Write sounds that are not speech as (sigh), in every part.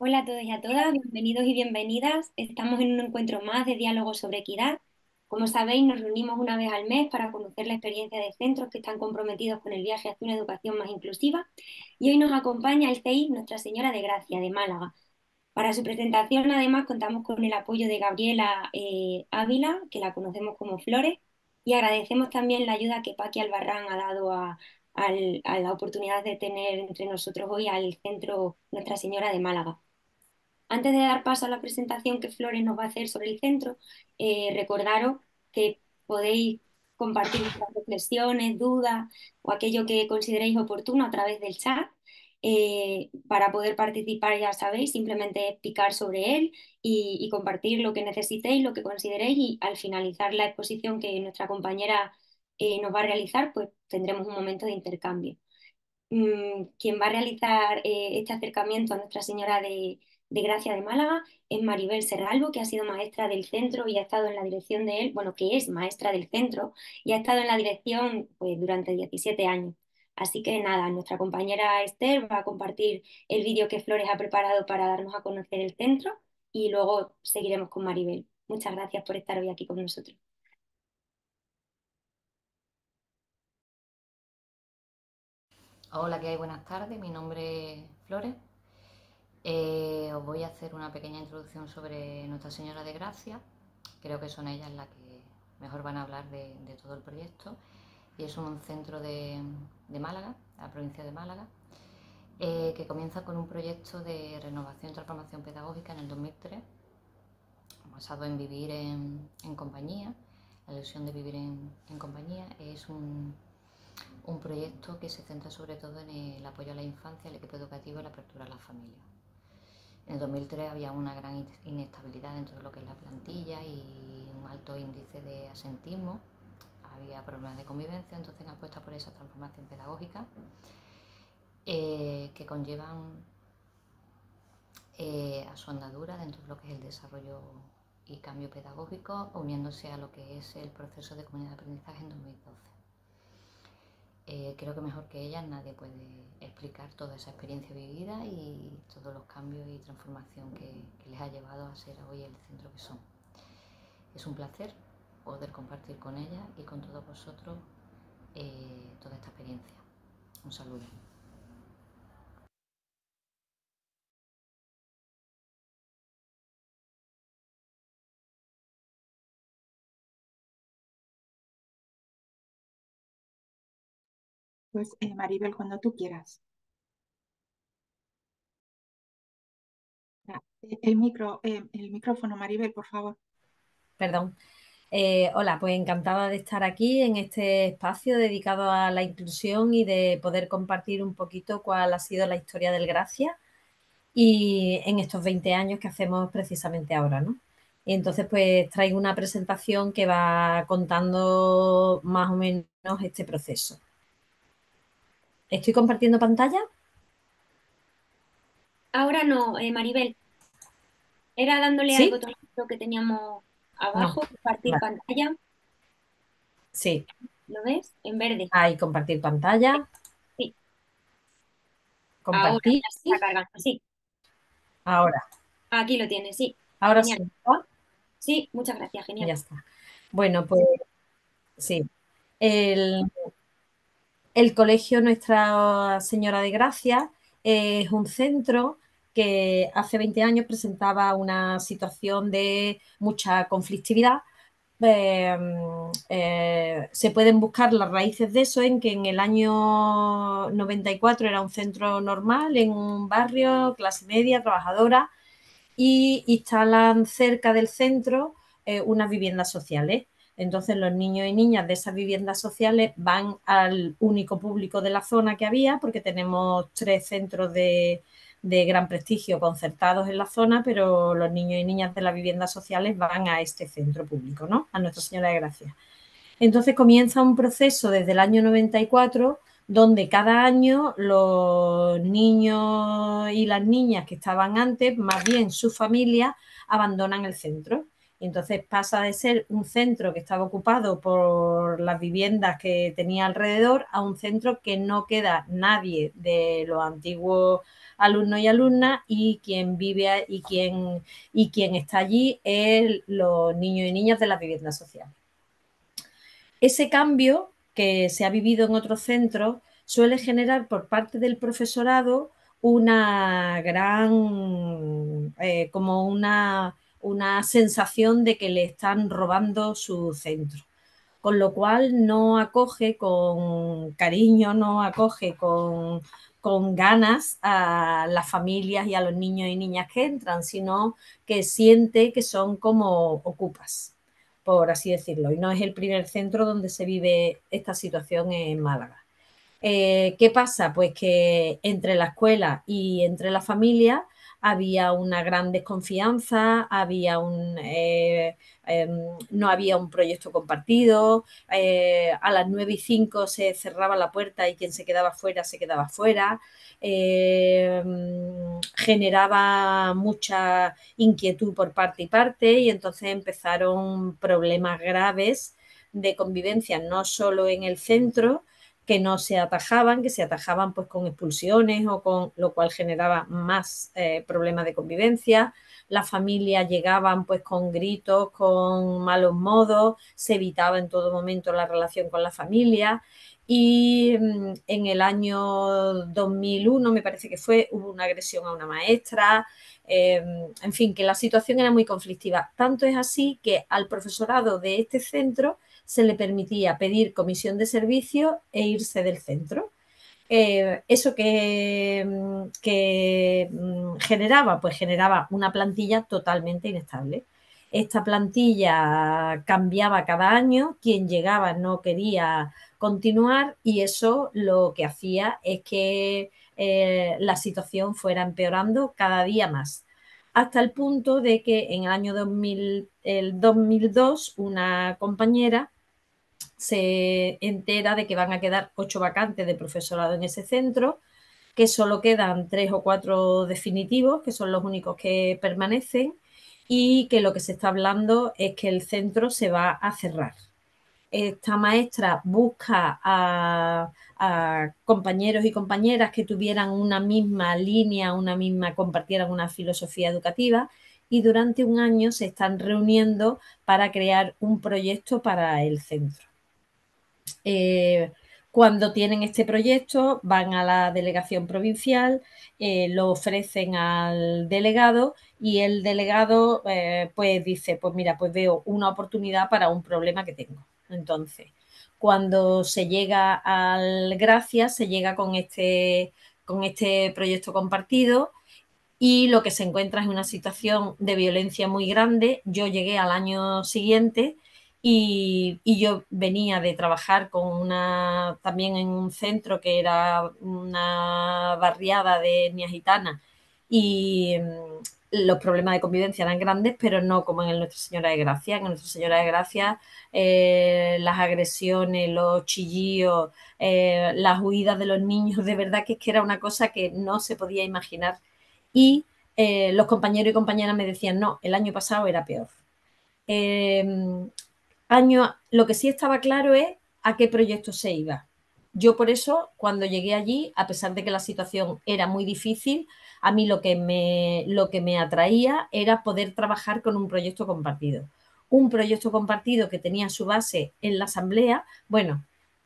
Hola a todos y a todas, bienvenidos y bienvenidas. Estamos en un encuentro más de diálogo sobre equidad. Como sabéis, nos reunimos una vez al mes para conocer la experiencia de centros que están comprometidos con el viaje hacia una educación más inclusiva. Y hoy nos acompaña el CEI Nuestra Señora de Gracia, de Málaga. Para su presentación, además, contamos con el apoyo de Gabriela eh, Ávila, que la conocemos como Flores, y agradecemos también la ayuda que Paqui Albarrán ha dado a la oportunidad de tener entre nosotros hoy al centro Nuestra Señora de Málaga. Antes de dar paso a la presentación que Flores nos va a hacer sobre el centro, eh, recordaros que podéis compartir vuestras reflexiones, dudas o aquello que consideréis oportuno a través del chat. Eh, para poder participar, ya sabéis, simplemente picar sobre él y, compartir lo que necesitéis, lo que consideréis y al finalizar la exposición que nuestra compañera eh, nos va a realizar, pues tendremos un momento de intercambio. Mm, quien va a realizar este acercamiento a Nuestra Señora de, de Gracia de Málaga, es Maribel Serralbo, que ha sido maestra del centro y ha estado en la dirección de él, bueno, que es maestra del centro y ha estado en la dirección pues, durante 17 años. Así que nada, nuestra compañera Esther va a compartir el vídeo que Flores ha preparado para darnos a conocer el centro y luego seguiremos con Maribel. Muchas gracias por estar hoy aquí con nosotros. Hola, ¿qué hay? Buenas tardes. Mi nombre es Flores. Eh, os voy a hacer una pequeña introducción sobre Nuestra Señora de Gracia. Creo que son ellas las que mejor van a hablar de, todo el proyecto. Y es un centro de, de Málaga, la provincia de Málaga, eh, que comienza con un proyecto de renovación y transformación pedagógica en el 2003, basado en vivir en, compañía. La ilusión de vivir en, compañía es un, un proyecto que se centra sobre todo en el apoyo a la infancia, el equipo educativo y la apertura a la familia. En el 2003 había una gran inestabilidad dentro de lo que es la plantilla y un alto índice de asentismo, había problemas de convivencia, entonces han apuesta por esa transformación pedagógica eh, que conllevan eh, a su andadura dentro de lo que es el desarrollo y cambio pedagógico, uniéndose a lo que es el proceso de comunidad de aprendizaje en 2012. Eh, creo que mejor que ella nadie puede explicar toda esa experiencia vivida y todos los cambios y transformación que, les ha llevado a ser hoy el centro que son. Es un placer poder compartir con ella y con todos vosotros eh, toda esta experiencia. Un saludo. Pues Maribel, cuando tú quieras. El, micro, eh, el micrófono, Maribel, por favor. Perdón. Eh, hola, pues encantada de estar aquí en este espacio dedicado a la inclusión y de poder compartir un poquito cuál ha sido la historia del Gracia y en estos 20 años que hacemos precisamente ahora, ¿no? Y entonces, pues traigo una presentación que va contando más o menos este proceso. ¿Estoy compartiendo pantalla? Ahora no, eh, Maribel. Era dándole algo que teníamos abajo, compartir pantalla. Sí. ¿Lo ves? En verde. Ahí, compartir pantalla. Sí. Compartir. Ahora Ahora. Aquí lo tienes, sí. Ahora sí. Sí, muchas gracias, genial. Ya está. Bueno, pues sí. El, el colegio Nuestra Señora de Gracia eh, es un centro que hace 20 años presentaba una situación de mucha conflictividad. Em, eh, se pueden buscar las raíces de eso en que en el año 94 era un centro normal, en un barrio, clase media, trabajadora, y instalan cerca del centro eh, unas viviendas sociales. Entonces los niños y niñas de esas viviendas sociales van al único público de la zona que había, porque tenemos tres centros de, gran prestigio concertados en la zona, pero los niños y niñas de las viviendas sociales van a este centro público, ¿no? A Nuestra Señora de Gracia. Entonces comienza un proceso desde el año 94 donde cada año los niños y las niñas que estaban antes, más bien su familia, abandonan el centro entonces pasa de ser un centro que estaba ocupado por las viviendas que tenía alrededor a un centro que no queda nadie de los antiguos alumnos y alumnas y quien vive y quien, y quien está allí es los niños y niñas de las viviendas sociales. Ese cambio que se ha vivido en otros centros suele generar por parte del profesorado una gran, eh, como una una sensación de que le están robando su centro. Con lo cual no acoge con cariño, no acoge con, ganas a las familias y a los niños y niñas que entran, sino que siente que son como ocupas, por así decirlo. Y no es el primer centro donde se vive esta situación en Málaga. Eh, ¿Qué pasa? Pues que entre la escuela y entre la familia había una gran desconfianza, había un, eh, em, no había un proyecto compartido, eh, a las 9 y 5 se cerraba la puerta y quien se quedaba fuera se quedaba fuera, eh, mm, generaba mucha inquietud por parte y parte y entonces empezaron problemas graves de convivencia, no solo en el centro, que no se atajaban, que se atajaban pues con expulsiones o con lo cual generaba más eh, problemas de convivencia. Las familias llegaban pues con gritos, con malos modos, se evitaba en todo momento la relación con la familia y mm, en el año 2001 me parece que fue, hubo una agresión a una maestra, em, en fin, que la situación era muy conflictiva. Tanto es así que al profesorado de este centro se le permitía pedir comisión de servicio e irse del centro. Eh, eso que, mm, mm, generaba, pues generaba una plantilla totalmente inestable. Esta plantilla cambiaba cada año, quien llegaba no quería continuar y eso lo que hacía es que eh, la situación fuera empeorando cada día más, hasta el punto de que en el año el 2002 una compañera se entera de que van a quedar ocho vacantes de profesorado en ese centro, que solo quedan tres o cuatro definitivos, que son los únicos que permanecen, y que lo que se está hablando es que el centro se va a cerrar. Esta maestra busca a, compañeros y compañeras que tuvieran una misma línea, una misma, compartieran una filosofía educativa, y durante un año se están reuniendo para crear un proyecto para el centro. Eh, cuando tienen este proyecto, van a la delegación provincial, eh, lo ofrecen al delegado y el delegado eh, pues dice, pues mira, pues veo una oportunidad para un problema que tengo. Entonces, cuando se llega al Gracias, se llega con este, con este proyecto compartido y lo que se encuentra es una situación de violencia muy grande. Yo llegué al año siguiente y, yo venía de trabajar con una, también en un centro que era una barriada de etnia gitana y mm, los problemas de convivencia eran grandes, pero no como en el Nuestra Señora de Gracia. En Nuestra Señora de Gracia eh, las agresiones, los chillíos, eh, las huidas de los niños, de verdad que es que era una cosa que no se podía imaginar. Y eh, los compañeros y compañeras me decían, no, el año pasado era peor. Eh, Año, lo que sí estaba claro es a qué proyecto se iba. Yo por eso, cuando llegué allí, a pesar de que la situación era muy difícil, a mí lo que me, lo que me atraía era poder trabajar con un proyecto compartido. Un proyecto compartido que tenía su base en la asamblea, bueno,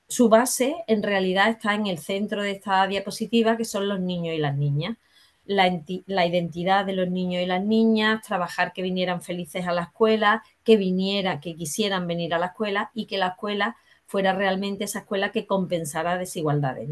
su base en realidad está en el centro de esta diapositiva, que son los niños y las niñas la, identidad de los niños y las niñas, trabajar que vinieran felices a la escuela, que viniera que quisieran venir a la escuela y que la escuela fuera realmente esa escuela que compensara desigualdades.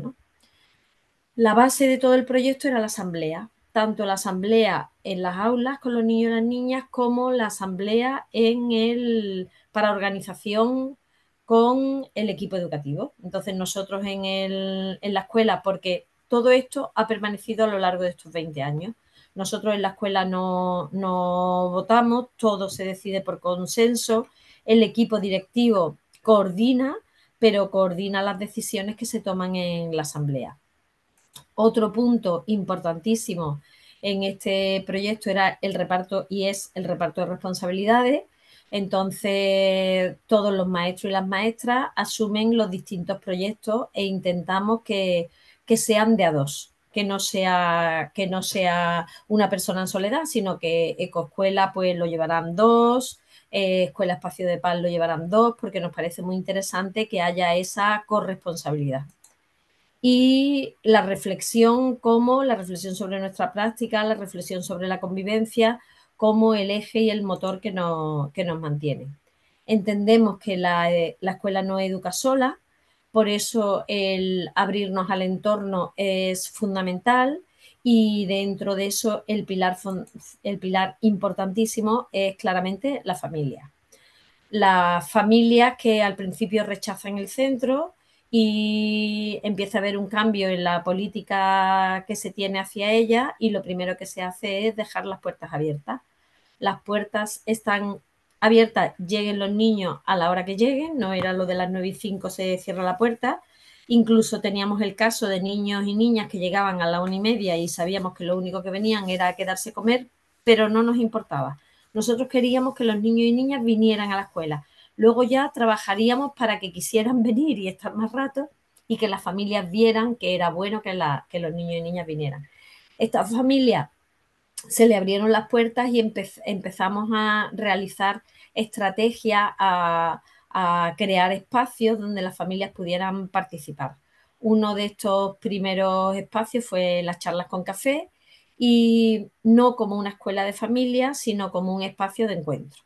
La base de todo el proyecto era la asamblea, tanto la asamblea en las aulas con los niños y las niñas como la asamblea en el, para organización con el equipo educativo. Entonces nosotros en, el, en la escuela, porque todo esto ha permanecido a lo largo de estos 20 años. Nosotros en la escuela no, no votamos, todo se decide por consenso, el equipo directivo coordina, pero coordina las decisiones que se toman en la asamblea. Otro punto importantísimo en este proyecto era el reparto y es el reparto de responsabilidades. Entonces, todos los maestros y las maestras asumen los distintos proyectos e intentamos que que sean de a dos, que no sea, que no sea una persona en soledad, sino que ecoescuela pues lo llevarán dos, eh, escuela espacio de paz lo llevarán dos, porque nos parece muy interesante que haya esa corresponsabilidad. Y la reflexión como, la reflexión sobre nuestra práctica, la reflexión sobre la convivencia, como el eje y el motor que, no, nos mantiene. Entendemos que la, eh, la escuela no educa sola, por eso el abrirnos al entorno es fundamental y dentro de eso el pilar, el pilar importantísimo es claramente la familia. La familia que al principio rechaza en el centro y empieza a haber un cambio en la política que se tiene hacia ella y lo primero que se hace es dejar las puertas abiertas. Las puertas están Abierta, lleguen los niños a la hora que lleguen, no era lo de las 9 y 5 se cierra la puerta. Incluso teníamos el caso de niños y niñas que llegaban a la una y media y sabíamos que lo único que venían era quedarse a comer, pero no nos importaba. Nosotros queríamos que los niños y niñas vinieran a la escuela. Luego ya trabajaríamos para que quisieran (laughs) venir y estar más rato y que las familias vieran que era bueno que, que los niños y niñas vinieran. Estas familias se le abrieron las puertas y empezamos a realizar estrategias, a, a, crear espacios donde las familias pudieran participar. Uno de estos primeros espacios fue las charlas con café y no como una escuela de familia, sino como un espacio de encuentro.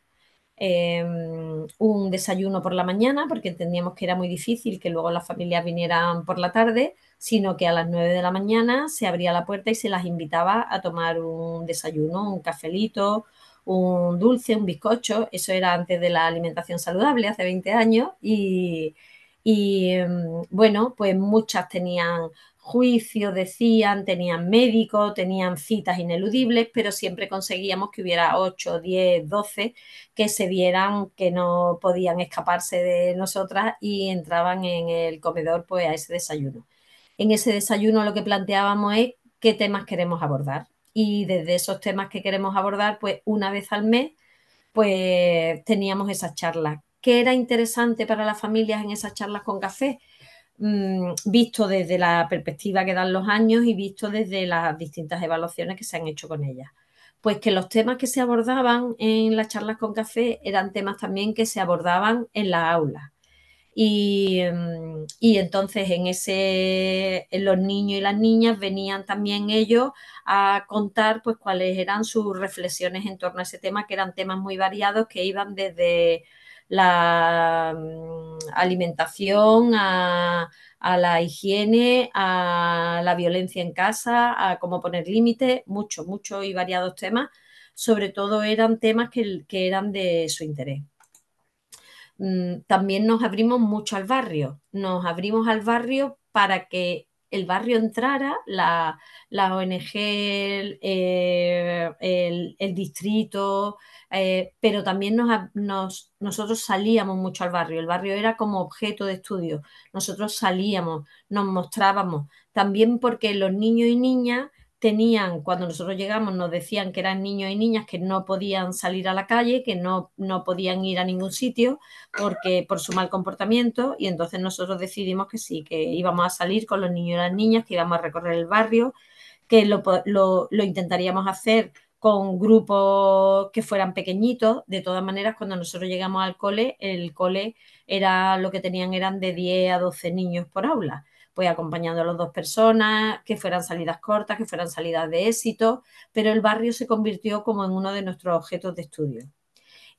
Em, un desayuno por la mañana, porque entendíamos que era muy difícil que luego las familias vinieran por la tarde, sino que a las 9 de la mañana se abría la puerta y se las invitaba a tomar un desayuno, un cafelito, un dulce, un bizcocho. Eso era antes de la alimentación saludable, hace 20 años, y, y em, bueno, pues muchas tenían juicio, decían, tenían médico, tenían citas ineludibles, pero siempre conseguíamos que hubiera 8, 10, 12 que se vieran que no podían escaparse de nosotras y entraban en el comedor pues a ese desayuno. En ese desayuno lo que planteábamos es qué temas queremos abordar y desde esos temas que queremos abordar pues una vez al mes pues teníamos esas charlas. ¿Qué era interesante para las familias en esas charlas con café? Mm, visto desde la perspectiva que dan los años y visto desde las distintas evaluaciones que se han hecho con ellas. Pues que los temas que se abordaban en las charlas con café eran temas también que se abordaban en la aula. Y, mm, y, entonces en ese en los niños y las niñas venían también ellos a contar pues cuáles eran sus reflexiones en torno a ese tema, que eran temas muy variados que iban desde la mm, alimentación, a, la higiene, a la violencia en casa, a cómo poner límites, muchos, muchos y variados temas. Sobre todo eran temas que, que eran de su interés mm, también nos abrimos mucho al barrio. Nos abrimos al barrio para que el barrio entrara, la, ONG, eh, el, el, distrito, eh, pero también nos, nosotros salíamos mucho al barrio, el barrio era como objeto de estudio, nosotros salíamos, nos mostrábamos, también porque los niños y niñas tenían, cuando nosotros llegamos, nos decían que eran niños y niñas que no podían salir a la calle, que no, podían ir a ningún sitio porque, por su mal comportamiento, y entonces nosotros decidimos que sí, que íbamos a salir con los niños y las niñas, que íbamos a recorrer el barrio, que lo, lo intentaríamos hacer con grupos que fueran pequeñitos. De todas maneras, cuando nosotros llegamos al cole, el cole era lo que tenían eran de 10 a 12 niños por aula pues acompañando a las dos personas, que fueran salidas cortas, que fueran salidas de éxito, pero el barrio se convirtió como en uno de nuestros objetos de estudio.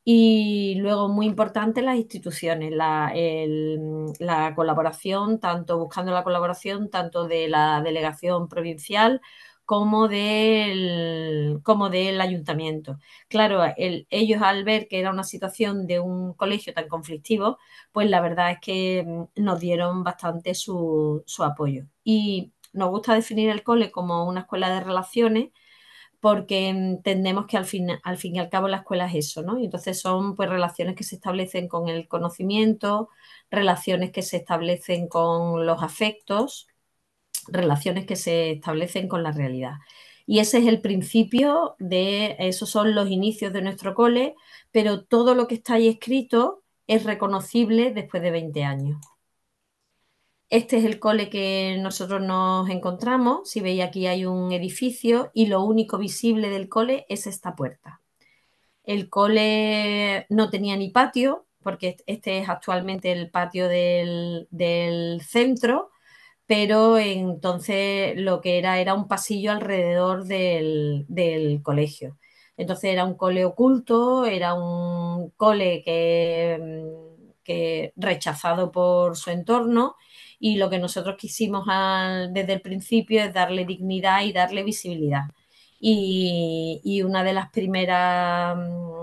Y luego, muy importante, las instituciones, la, la, colaboración, tanto buscando la colaboración tanto de la delegación provincial como del, ayuntamiento. Claro, ellos al ver que era una situación de un colegio tan conflictivo, pues la verdad es que mm, nos dieron bastante su, su apoyo. Y nos gusta definir el cole como una escuela de relaciones porque mm, entendemos que al fin, al fin y al cabo la escuela es eso, ¿no? Y entonces son pues relaciones que se establecen con el conocimiento, relaciones que se establecen con los afectos, relaciones que se establecen con la realidad. Y ese es el principio de, esos son los inicios de nuestro cole, pero todo lo que está ahí escrito es reconocible después de 20 años. Este es el cole que nosotros nos encontramos. Si veis aquí hay un edificio y lo único visible del cole es esta puerta. El cole no tenía ni patio, porque este es actualmente el patio del, del centro, pero entonces lo que era era un pasillo alrededor del, colegio. Entonces era un cole oculto, era un cole que, mm, rechazado por su entorno y lo que nosotros quisimos desde el principio es darle dignidad y darle visibilidad. y una de las primeras mm,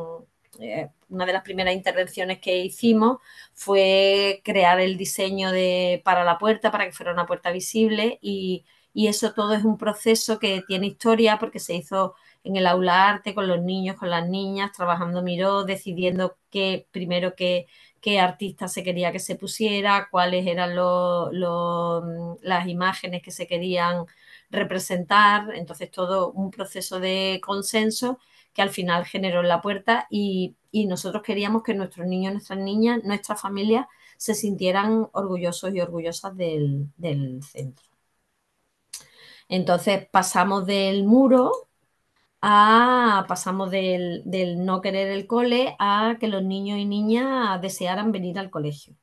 eh, una de las primeras intervenciones que hicimos fue crear el diseño de, para la puerta, para que fuera una puerta visible y, eso todo es un proceso que tiene historia porque se hizo en el aula arte con los niños, con las niñas, trabajando Miró, decidiendo qué, primero qué, qué artista se quería que se pusiera, cuáles eran mm, las imágenes que se querían representar, entonces todo un proceso de consenso que al final generó la puerta y, nosotros queríamos que nuestros niños, nuestras niñas, nuestra familia se sintieran orgullosos y orgullosas del, centro. Entonces pasamos del muro a pasamos del, del, no querer el cole a que los niños y niñas desearan venir al colegio.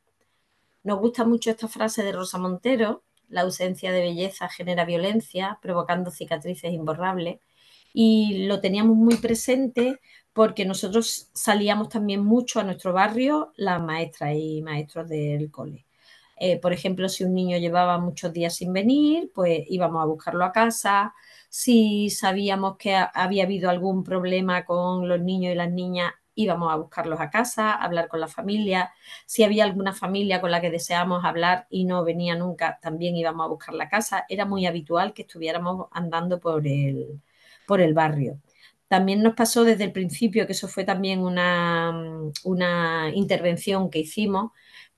Nos gusta mucho esta frase de Rosa Montero, la ausencia de belleza genera violencia, provocando cicatrices imborrables, y lo teníamos muy presente porque nosotros salíamos también mucho a nuestro barrio las maestras y maestros del cole. Eh, por ejemplo, si un niño llevaba muchos días sin venir, pues íbamos a buscarlo a casa. Si sabíamos que había habido algún problema con los niños y las niñas, íbamos a buscarlos a casa, a hablar con la familia. Si había alguna familia con la que deseábamos hablar y no venía nunca, también íbamos a buscar la casa. Era muy habitual que estuviéramos andando por el, por el barrio. También nos pasó desde el principio, que eso fue también una, una intervención que hicimos,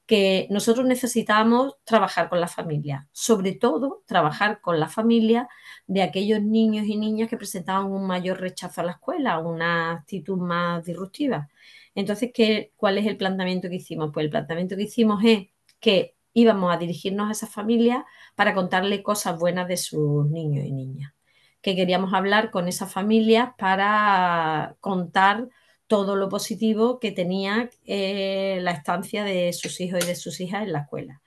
que nosotros necesitábamos trabajar con la familia, sobre todo trabajar con la familia de aquellos niños y niñas que presentaban un mayor rechazo a la escuela, una actitud más disruptiva. Entonces, ¿cuál es el planteamiento que hicimos? Pues el planteamiento que hicimos es que íbamos a dirigirnos a esa familia para contarle cosas buenas de sus niños y niñas que queríamos hablar con esas familias para contar todo lo positivo que tenía eh, la estancia de sus hijos y de sus hijas en la escuela.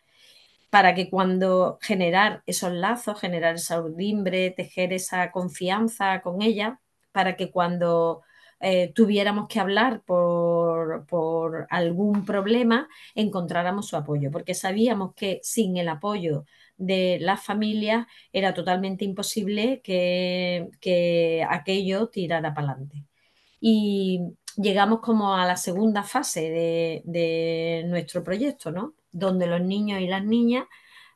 Para que cuando generar esos lazos, generar esa urdimbre, tejer esa confianza con ella, para que cuando eh, tuviéramos que hablar por algún problema, encontráramos su apoyo, porque sabíamos que sin el apoyo de las familias, era totalmente imposible que, aquello tirara para adelante. Y llegamos como a la segunda fase de, nuestro proyecto, ¿no? Donde los niños y las niñas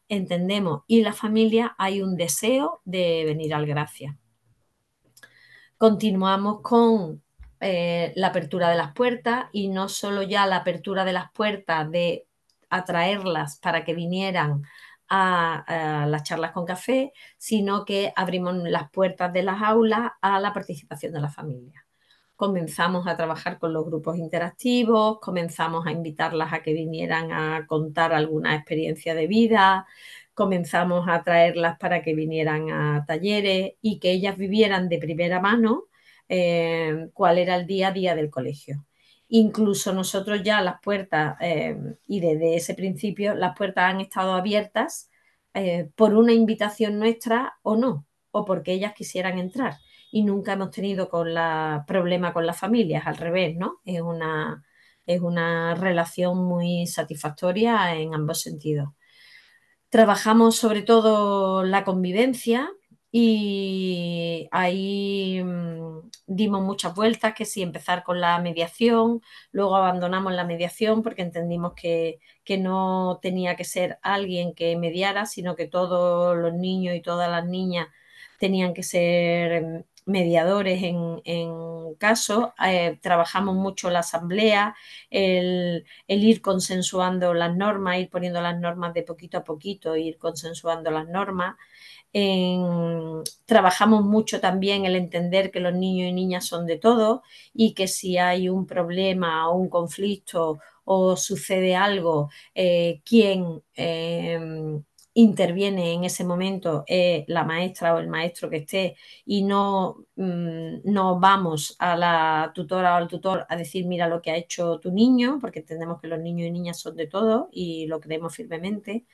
entendemos y la familia hay un deseo de venir al Gracia. Continuamos con eh, la apertura de las puertas y no solo ya la apertura de las puertas de atraerlas para que vinieran a, las charlas con café, sino que abrimos las puertas de las aulas a la participación de la familia. Comenzamos a trabajar con los grupos interactivos, comenzamos a invitarlas a que vinieran a contar alguna experiencia de vida, comenzamos a traerlas para que vinieran a talleres y que ellas vivieran de primera mano eh, cuál era el día a día del colegio. Incluso nosotros ya las puertas, eh, y desde ese principio, las puertas han estado abiertas eh, por una invitación nuestra o no, o porque ellas quisieran entrar. Y nunca hemos tenido con problema con las familias, al revés, ¿no? es una relación muy satisfactoria en ambos sentidos. Trabajamos sobre todo la convivencia, y ahí mm, dimos muchas vueltas, que si sí, empezar con la mediación, luego abandonamos la mediación porque entendimos que, que, no tenía que ser alguien que mediara, sino que todos los niños y todas las niñas tenían que ser mm, mediadores en, caso, eh, trabajamos mucho la asamblea, el, ir consensuando las normas, ir poniendo las normas de poquito a poquito, ir consensuando las normas. trabajamos mucho también el entender que los niños y niñas son de todo y que si hay un problema o un conflicto o sucede algo, eh, quién... Eh, interviene en ese momento eh, la maestra o el maestro que esté y mm, no, vamos a la tutora o al tutor a decir mira lo que ha hecho tu niño, porque entendemos que los niños y niñas son de todo y lo creemos firmemente.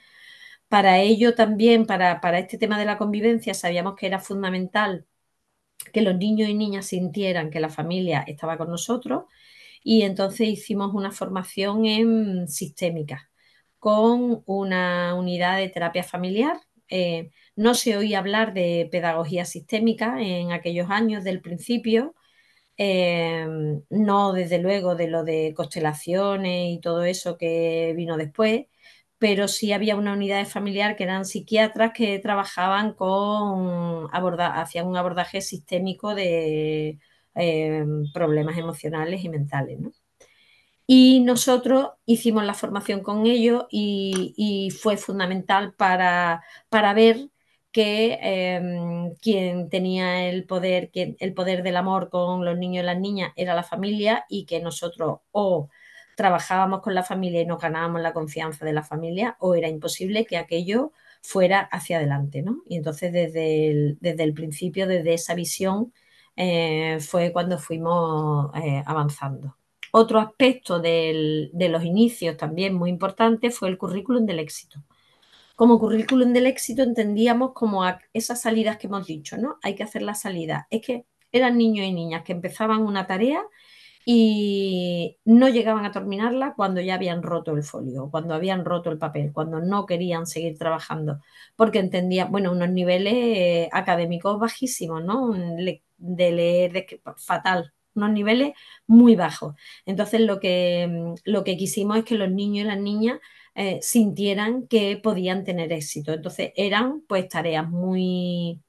Para ello también, para, para este tema de la convivencia, sabíamos que era fundamental que los niños y niñas sintieran que la familia estaba con nosotros y entonces hicimos una formación en mm, sistémica con una unidad de terapia familiar. Eh, no se oía hablar de pedagogía sistémica en aquellos años del principio, eh, no desde luego de lo de constelaciones y todo eso que vino después, pero sí había una unidad familiar que eran psiquiatras que trabajaban con aborda, hacían un abordaje sistémico de eh, problemas emocionales y mentales. ¿no? Y nosotros hicimos la formación con ellos y, fue fundamental para, ver que em, quien tenía el poder, el poder del amor con los niños y las niñas era la familia y que nosotros o trabajábamos con la familia y nos ganábamos la confianza de la familia o era imposible que aquello fuera hacia adelante. Y entonces desde el, principio, desde esa visión, eh, fue cuando fuimos eh, avanzando. Otro aspecto de los inicios también muy importante fue el currículum del éxito. Como currículum del éxito entendíamos como esas salidas que hemos dicho, ¿no? Hay que hacer la salida. Es que eran niños y niñas que empezaban una tarea y no llegaban a terminarla cuando ya habían roto el folio, cuando habían roto el papel, cuando no querían seguir trabajando, porque entendían, bueno, unos niveles eh, académicos bajísimos, ¿no? De leer de, fatal unos niveles muy bajos. Entonces lo que, mm, lo que quisimos es que los niños y las niñas eh, sintieran que podían tener éxito. Entonces eran pues tareas muy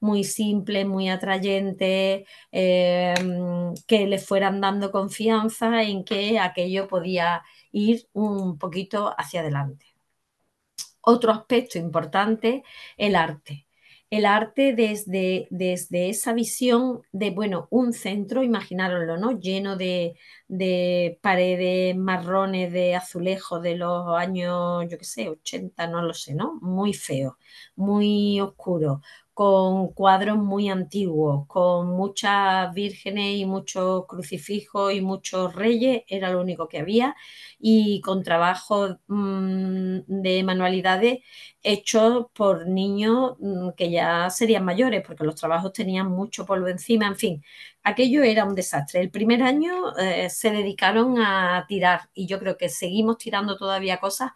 muy simples, muy atrayentes, eh, mm, que les fueran dando confianza en que aquello podía ir un poquito hacia adelante. Otro aspecto importante, el arte el arte desde, desde esa visión de, bueno, un centro, imagináronlo ¿no? Lleno de, de paredes marrones, de azulejos de los años, yo qué sé, 80, no lo sé, ¿no? Muy feo, muy oscuro, con cuadros muy antiguos, con muchas vírgenes y muchos crucifijos y muchos reyes, era lo único que había, y con trabajos mm, de manualidades hechos por niños mm, que ya serían mayores, porque los trabajos tenían mucho polvo encima, en fin, aquello era un desastre. El primer año eh, se dedicaron a tirar, y yo creo que seguimos tirando todavía cosas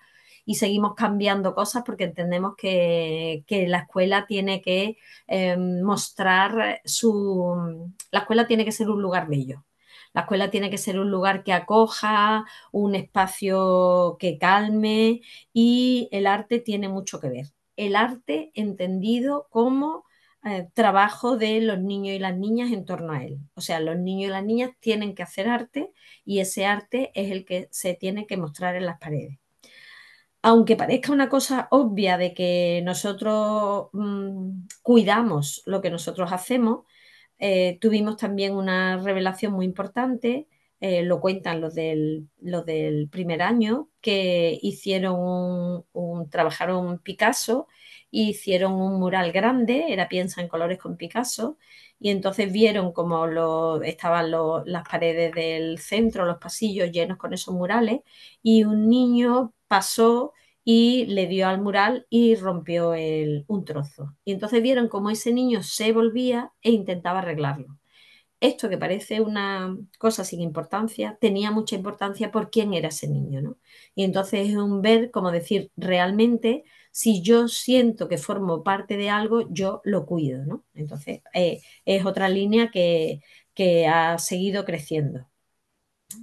y seguimos cambiando cosas porque entendemos que, la escuela tiene que em, mostrar su... La escuela tiene que ser un lugar bello. La escuela tiene que ser un lugar que acoja, un espacio que calme y el arte tiene mucho que ver. El arte entendido como eh, trabajo de los niños y las niñas en torno a él. O sea, los niños y las niñas tienen que hacer arte y ese arte es el que se tiene que mostrar en las paredes aunque parezca una cosa obvia de que nosotros mm, cuidamos lo que nosotros hacemos, eh, tuvimos también una revelación muy importante, eh, lo cuentan los del, del, primer año, que hicieron un, un trabajaron Picasso hicieron un mural grande, era piensa en colores con Picasso, y entonces vieron cómo lo, estaban las paredes del centro, los pasillos llenos con esos murales, y un niño pasó y le dio al mural y rompió un trozo. Y entonces vieron cómo ese niño se volvía e intentaba arreglarlo. Esto que parece una cosa sin importancia, tenía mucha importancia por quién era ese niño, ¿no? Y entonces es un ver, como decir, realmente si yo siento que formo parte de algo, yo lo cuido, ¿no? Entonces, eh, es otra línea que, que ha seguido creciendo.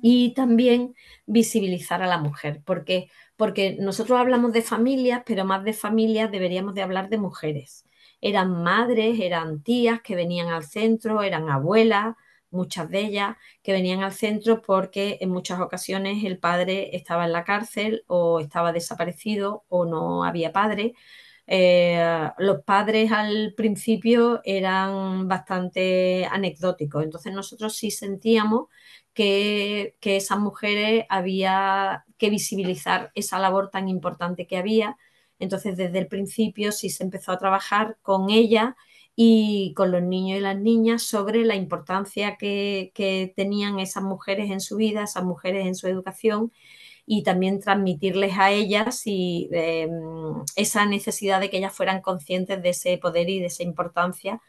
Y también visibilizar a la mujer, porque, porque nosotros hablamos de familias, pero más de familias deberíamos de hablar de mujeres. Eran madres, eran tías que venían al centro, eran abuelas, muchas de ellas, que venían al centro porque en muchas ocasiones el padre estaba en la cárcel o estaba desaparecido o no había padre. Eh, los padres al principio eran bastante anecdóticos, entonces nosotros sí sentíamos que, que esas mujeres había que visibilizar esa labor tan importante que había. Entonces, desde el principio sí se empezó a trabajar con ellas y con los niños y las niñas sobre la importancia que, tenían esas mujeres en su vida, esas mujeres en su educación y también transmitirles a ellas y, eh, esa necesidad de que ellas fueran conscientes de ese poder y de esa importancia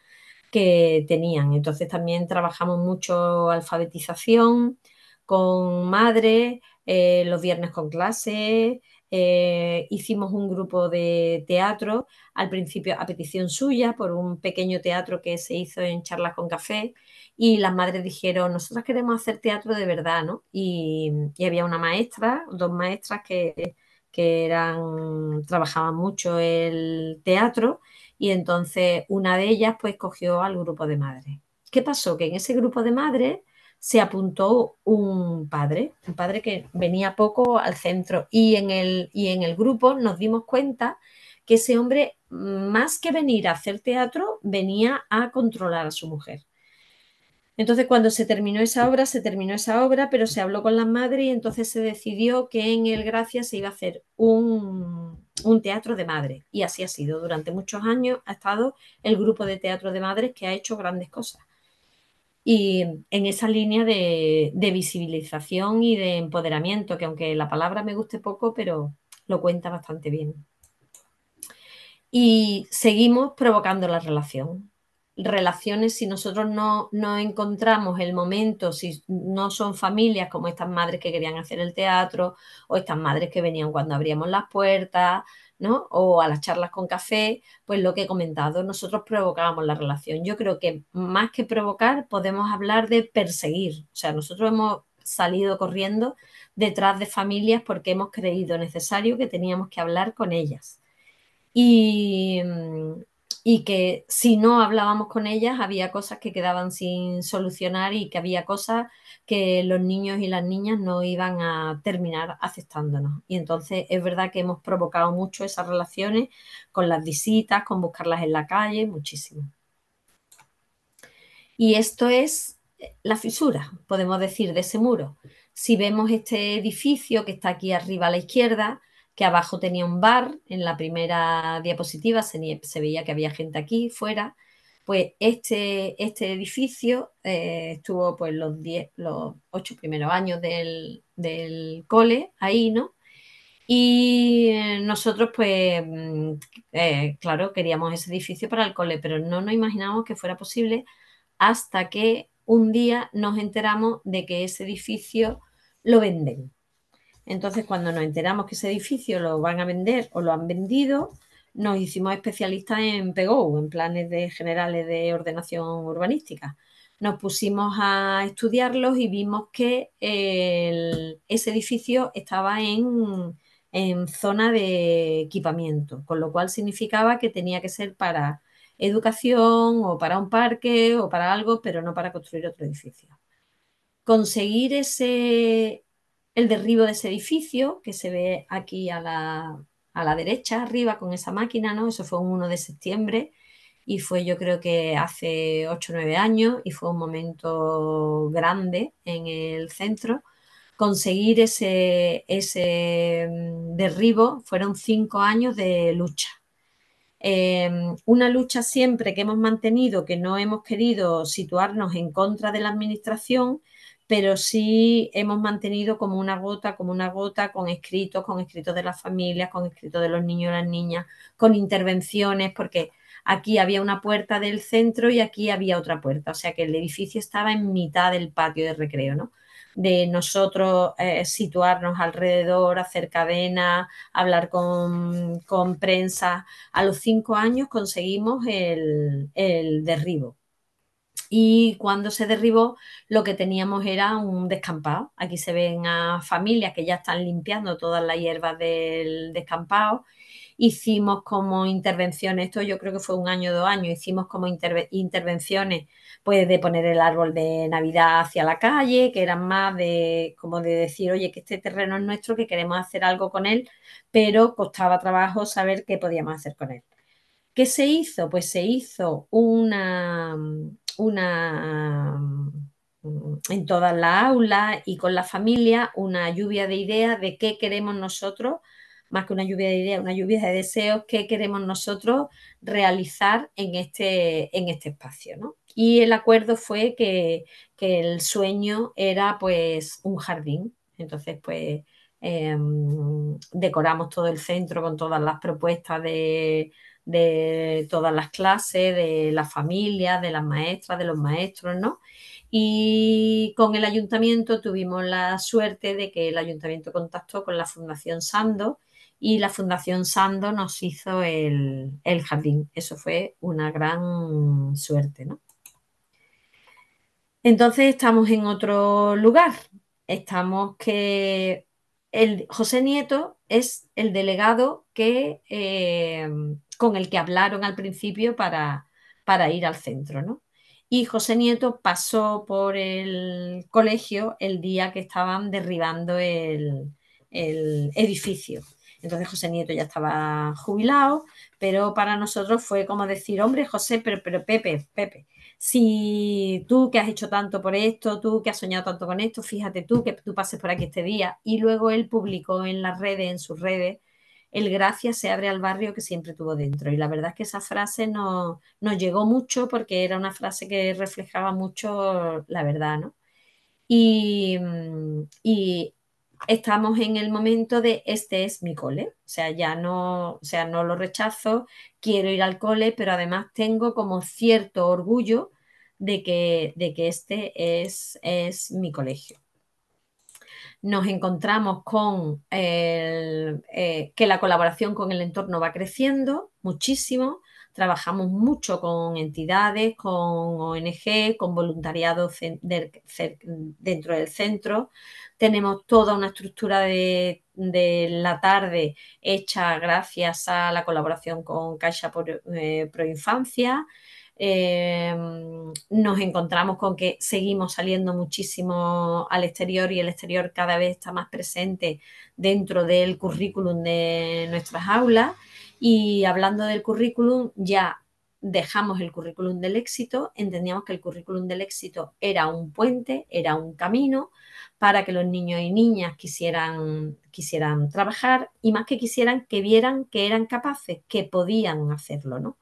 que tenían. Entonces también trabajamos mucho alfabetización con madres, eh, los viernes con clases... Eh, hicimos un grupo de teatro, al principio a petición suya, por un pequeño teatro que se hizo en Charlas con Café, y las madres dijeron, nosotras queremos hacer teatro de verdad, ¿no? Y, había una maestra, dos maestras que, eran, trabajaban mucho el teatro, y entonces una de ellas pues cogió al grupo de madres. ¿Qué pasó? Que en ese grupo de madres se apuntó un padre, un padre que venía poco al centro y en el, y en el grupo nos dimos cuenta que ese hombre, más que venir a hacer teatro, venía a controlar a su mujer. Entonces, cuando se terminó esa obra, se terminó esa obra, pero se habló con las madres y entonces se decidió que en el Gracia se iba a hacer un, un, teatro de madre Y así ha sido. Durante muchos años ha estado el grupo de teatro de madres que ha hecho grandes cosas y en esa línea de, visibilización y de empoderamiento, que aunque la palabra me guste poco, pero lo cuenta bastante bien. Y seguimos provocando la relación. Relaciones, si nosotros no, no encontramos el momento, si no son familias como estas madres que querían hacer el teatro o estas madres que venían cuando abríamos las puertas, ¿no? O a las charlas con café, pues lo que he comentado, nosotros provocábamos la relación. Yo creo que más que provocar, podemos hablar de perseguir. O sea, nosotros hemos salido corriendo detrás de familias porque hemos creído necesario que teníamos que hablar con ellas. Y, mm, y que si no hablábamos con ellas había cosas que quedaban sin solucionar y que había cosas que los niños y las niñas no iban a terminar aceptándonos. Y entonces es verdad que hemos provocado mucho esas relaciones con las visitas, con buscarlas en la calle, muchísimo. Y esto es eh, la fisura, podemos decir, de ese muro. Si vemos este edificio que está aquí arriba a la izquierda, que abajo tenía un bar, en la primera diapositiva se, veía que había gente aquí fuera, pues este, este edificio eh, estuvo pues los, los ocho primeros años del, cole ahí, ¿no? Y eh, nosotros, pues, mm, eh, claro, queríamos ese edificio para el cole, pero no nos imaginamos que fuera posible hasta que un día nos enteramos de que ese edificio lo venden. Entonces, cuando nos enteramos que ese edificio lo van a vender o lo han vendido, nos hicimos especialistas en PGO, en planes de generales de ordenación urbanística. Nos pusimos a estudiarlos y vimos que ese edificio estaba en, en zona de equipamiento, con lo cual significaba que tenía que ser para educación o para un parque o para algo, pero no para construir otro edificio. Conseguir ese, el derribo de ese edificio que se ve aquí a la, derecha, arriba, con esa máquina, ¿no? Eso fue un 1 de septiembre y fue yo creo que hace 8 o 9 años y fue un momento grande en el centro. Conseguir ese, ese mm, derribo fueron 5 años de lucha. Em, una lucha siempre que hemos mantenido, que no hemos querido situarnos en contra de la administración, pero sí hemos mantenido como una gota, como una gota, con escritos, con escritos de las familias, con escritos de los niños y las niñas, con intervenciones, porque aquí había una puerta del centro y aquí había otra puerta, o sea que el edificio estaba en mitad del patio de recreo, ¿no? de nosotros eh, situarnos alrededor, hacer cadenas hablar con, con, prensa. A los cinco años conseguimos el, el derribo y cuando se derribó lo que teníamos era un descampado. Aquí se ven a familias que ya están limpiando todas las hierbas del descampado. Hicimos como intervenciones, esto yo creo que fue un año o dos años, hicimos como intervenciones pues de poner el árbol de Navidad hacia la calle, que eran más de como de decir, oye, que este terreno es nuestro, que queremos hacer algo con él, pero costaba trabajo saber qué podíamos hacer con él. ¿Qué se hizo? Pues se hizo una, mm, una mm, en todas las aulas y con la familia una lluvia de ideas de qué queremos nosotros, más que una lluvia de ideas, una lluvia de deseos, qué queremos nosotros realizar en este, en este espacio. Y el acuerdo fue que, el sueño era pues un jardín. Entonces, pues em, decoramos todo el centro con todas las propuestas de de todas las clases, de las familias, de las maestras, de los maestros, ¿no? Y con el ayuntamiento tuvimos la suerte de que el ayuntamiento contactó con la Fundación Sando y la Fundación Sando nos hizo el, el jardín. Eso fue una gran suerte, ¿no? Entonces estamos en otro lugar. Estamos que el, José Nieto es el delegado que, eh, con el que hablaron al principio para, para ir al centro, ¿no? Y José Nieto pasó por el colegio el día que estaban derribando el, edificio. Entonces José Nieto ya estaba jubilado, pero para nosotros fue como decir, hombre, José, pero Pepe, Pepe, si tú que has hecho tanto por esto, tú que has soñado tanto con esto, fíjate tú que tú pases por aquí este día. Y luego él publicó en las redes, en sus redes, el gracias se abre al barrio que siempre tuvo dentro. Y la verdad es que esa frase nos, llegó mucho porque era una frase que reflejaba mucho la verdad, ¿no? y mm, estamos en el momento de este es mi cole, o sea, ya no, sea, no lo rechazo, quiero ir al cole, pero además tengo como cierto orgullo de que, este es, mi colegio. Nos encontramos con eh, que la colaboración con el entorno va creciendo muchísimo, Trabajamos mucho con entidades, con ONG, con voluntariado dentro del centro. Tenemos toda una estructura de, la tarde hecha gracias a la colaboración con Caixa eh, Pro, Infancia. Em, nos encontramos con que seguimos saliendo muchísimo al exterior y el exterior cada vez está más presente dentro del currículum de nuestras aulas y hablando del currículum, ya dejamos el currículum del éxito, entendíamos que el currículum del éxito era un puente, era un camino para que los niños y niñas quisieran, quisieran trabajar y más que quisieran que vieran que eran capaces, que podían hacerlo, ¿no?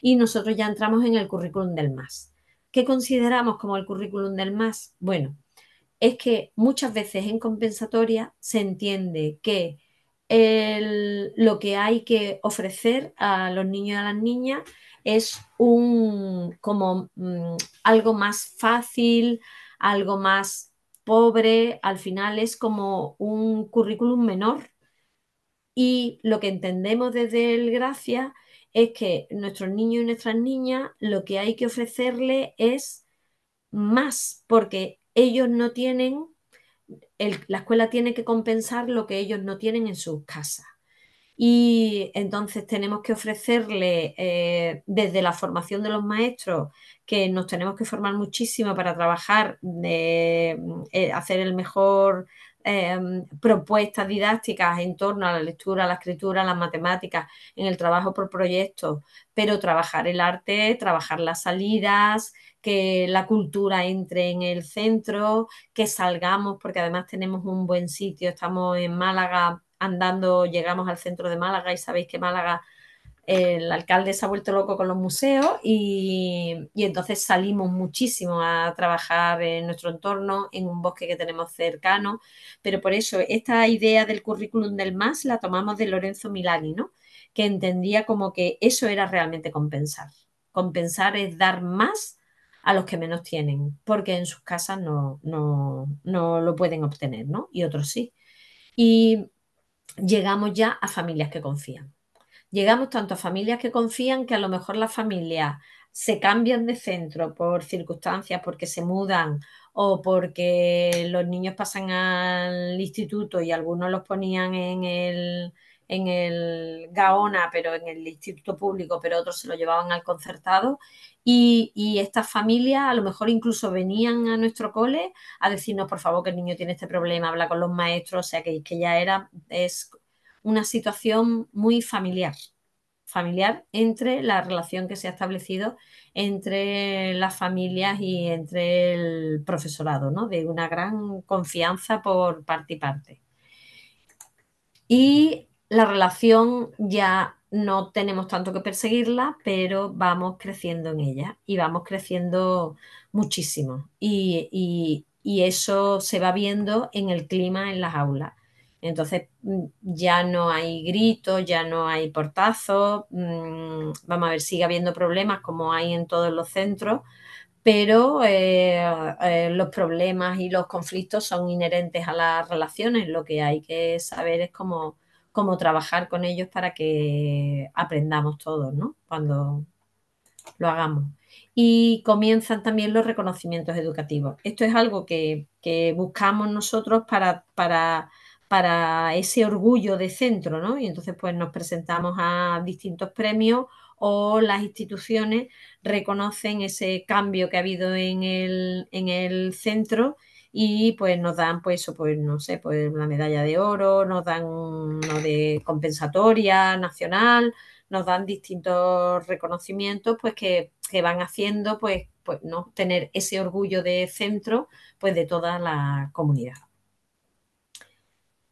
Y nosotros ya entramos en el currículum del más. ¿Qué consideramos como el currículum del más? Bueno, es que muchas veces en compensatoria se entiende que el, lo que hay que ofrecer a los niños y a las niñas es un como mm, algo más fácil, algo más pobre, al final es como un currículum menor. Y lo que entendemos desde el Gracia es que nuestros niños y nuestras niñas lo que hay que ofrecerle es más, porque ellos no tienen la escuela tiene que compensar lo que ellos no tienen en sus casas. Y entonces tenemos que ofrecerle eh, desde la formación de los maestros, que nos tenemos que formar muchísimo para trabajar, de, eh, eh, hacer el mejor Em, propuestas didácticas en torno a la lectura, la escritura, las matemáticas, en el trabajo por proyectos, pero trabajar el arte, trabajar las salidas, que la cultura entre en el centro, que salgamos, porque además tenemos un buen sitio, estamos en Málaga andando, llegamos al centro de Málaga y sabéis que Málaga el alcalde se ha vuelto loco con los museos y, entonces salimos muchísimo a trabajar en nuestro entorno, en un bosque que tenemos cercano, pero por eso esta idea del currículum del más la tomamos de Lorenzo Milani, ¿no? que entendía como que eso era realmente compensar. Compensar es dar más a los que menos tienen, porque en sus casas no, no, no lo pueden obtener, ¿no? Y otros sí. Y llegamos ya a familias que confían llegamos tanto a familias que confían que a lo mejor las familias se cambian de centro por circunstancias, porque se mudan o porque los niños pasan al instituto y algunos los ponían en el, en el Gaona, pero en el instituto público, pero otros se lo llevaban al concertado. Y, y, estas familias a lo mejor incluso venían a nuestro cole a decirnos, por favor, que el niño tiene este problema, habla con los maestros, o sea, que, que ya era, es una situación muy familiar, familiar entre la relación que se ha establecido entre las familias y entre el profesorado, ¿no? de una gran confianza por parte y parte. Y la relación ya no tenemos tanto que perseguirla, pero vamos creciendo en ella y vamos creciendo muchísimo. Y, y eso se va viendo en el clima en las aulas entonces mm, ya no hay gritos, ya no hay portazos, mm, vamos a ver, sigue habiendo problemas como hay en todos los centros, pero eh, eh, los problemas y los conflictos son inherentes a las relaciones, lo que hay que saber es cómo, trabajar con ellos para que aprendamos todos, ¿no? Cuando lo hagamos. Y comienzan también los reconocimientos educativos. Esto es algo que, buscamos nosotros para para ese orgullo de centro, ¿no? Y entonces pues nos presentamos a distintos premios o las instituciones reconocen ese cambio que ha habido en el, centro y pues nos dan pues eso, pues no sé, pues la medalla de oro, nos dan uno de compensatoria nacional, nos dan distintos reconocimientos pues que, van haciendo pues, pues no tener ese orgullo de centro pues de toda la comunidad.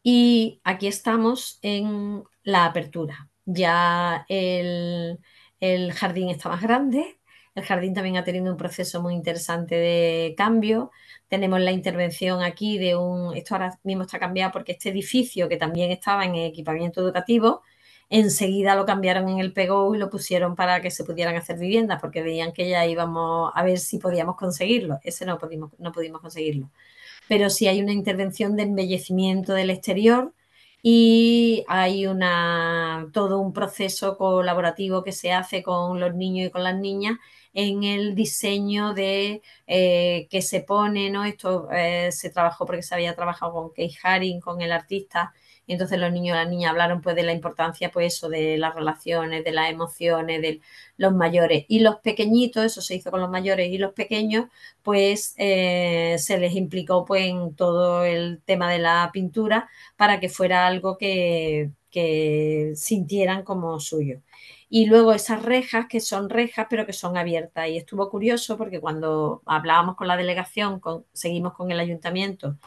Y aquí estamos en la apertura. Ya el, jardín está más grande, el jardín también ha tenido un proceso muy interesante de cambio. Tenemos la intervención aquí de un, esto ahora mismo está cambiado porque este edificio que también estaba en equipamiento educativo, enseguida lo cambiaron en el PGO y lo pusieron para que se pudieran hacer viviendas porque veían que ya íbamos a ver si podíamos conseguirlo. Ese no pudimos, no pudimos conseguirlo pero sí hay una intervención de embellecimiento del exterior y hay una, todo un proceso colaborativo que se hace con los niños y con las niñas en el diseño de eh, que se pone, ¿no? Esto eh, se trabajó porque se había trabajado con Keith Haring, con el artista entonces los niños y las niñas hablaron pues de la importancia pues eso, de las relaciones, de las emociones, de los mayores. Y los pequeñitos, eso se hizo con los mayores y los pequeños, pues eh, se les implicó pues en todo el tema de la pintura para que fuera algo que, sintieran como suyo y luego esas rejas que son rejas pero que son abiertas. Y estuvo curioso porque cuando hablábamos con la delegación, seguimos con el ayuntamiento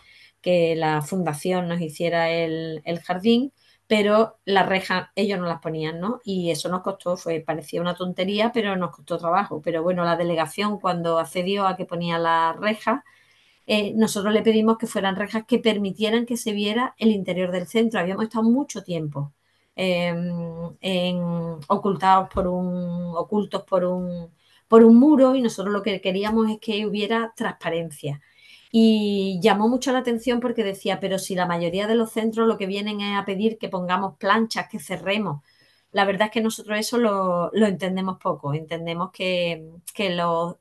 que la fundación nos hiciera el, jardín, pero las rejas ellos no las ponían, ¿no? Y eso nos costó, fue, parecía una tontería, pero nos costó trabajo. Pero bueno, la delegación cuando accedió a que ponía las rejas, eh, nosotros le pedimos que fueran rejas que permitieran que se viera el interior del centro. Habíamos estado mucho tiempo em, ocultados por un, ocultos por un, por un muro y nosotros lo que queríamos es que hubiera transparencia. Y llamó mucho la atención porque decía, pero si la mayoría de los centros lo que vienen es a pedir que pongamos planchas, que cerremos. La verdad es que nosotros eso lo, lo entendemos poco. Entendemos que, que los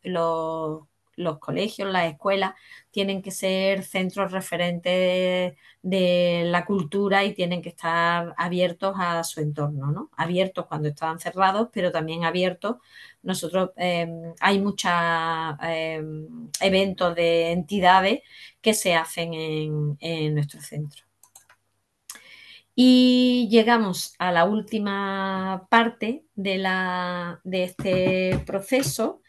los colegios, las escuelas tienen que ser centros referentes de la cultura y tienen que estar abiertos a su entorno, ¿no? Abiertos cuando estaban cerrados, pero también abiertos. Nosotros em, hay muchos em, eventos de entidades que se hacen en, nuestro centro. Y llegamos a la última parte de, de este proceso,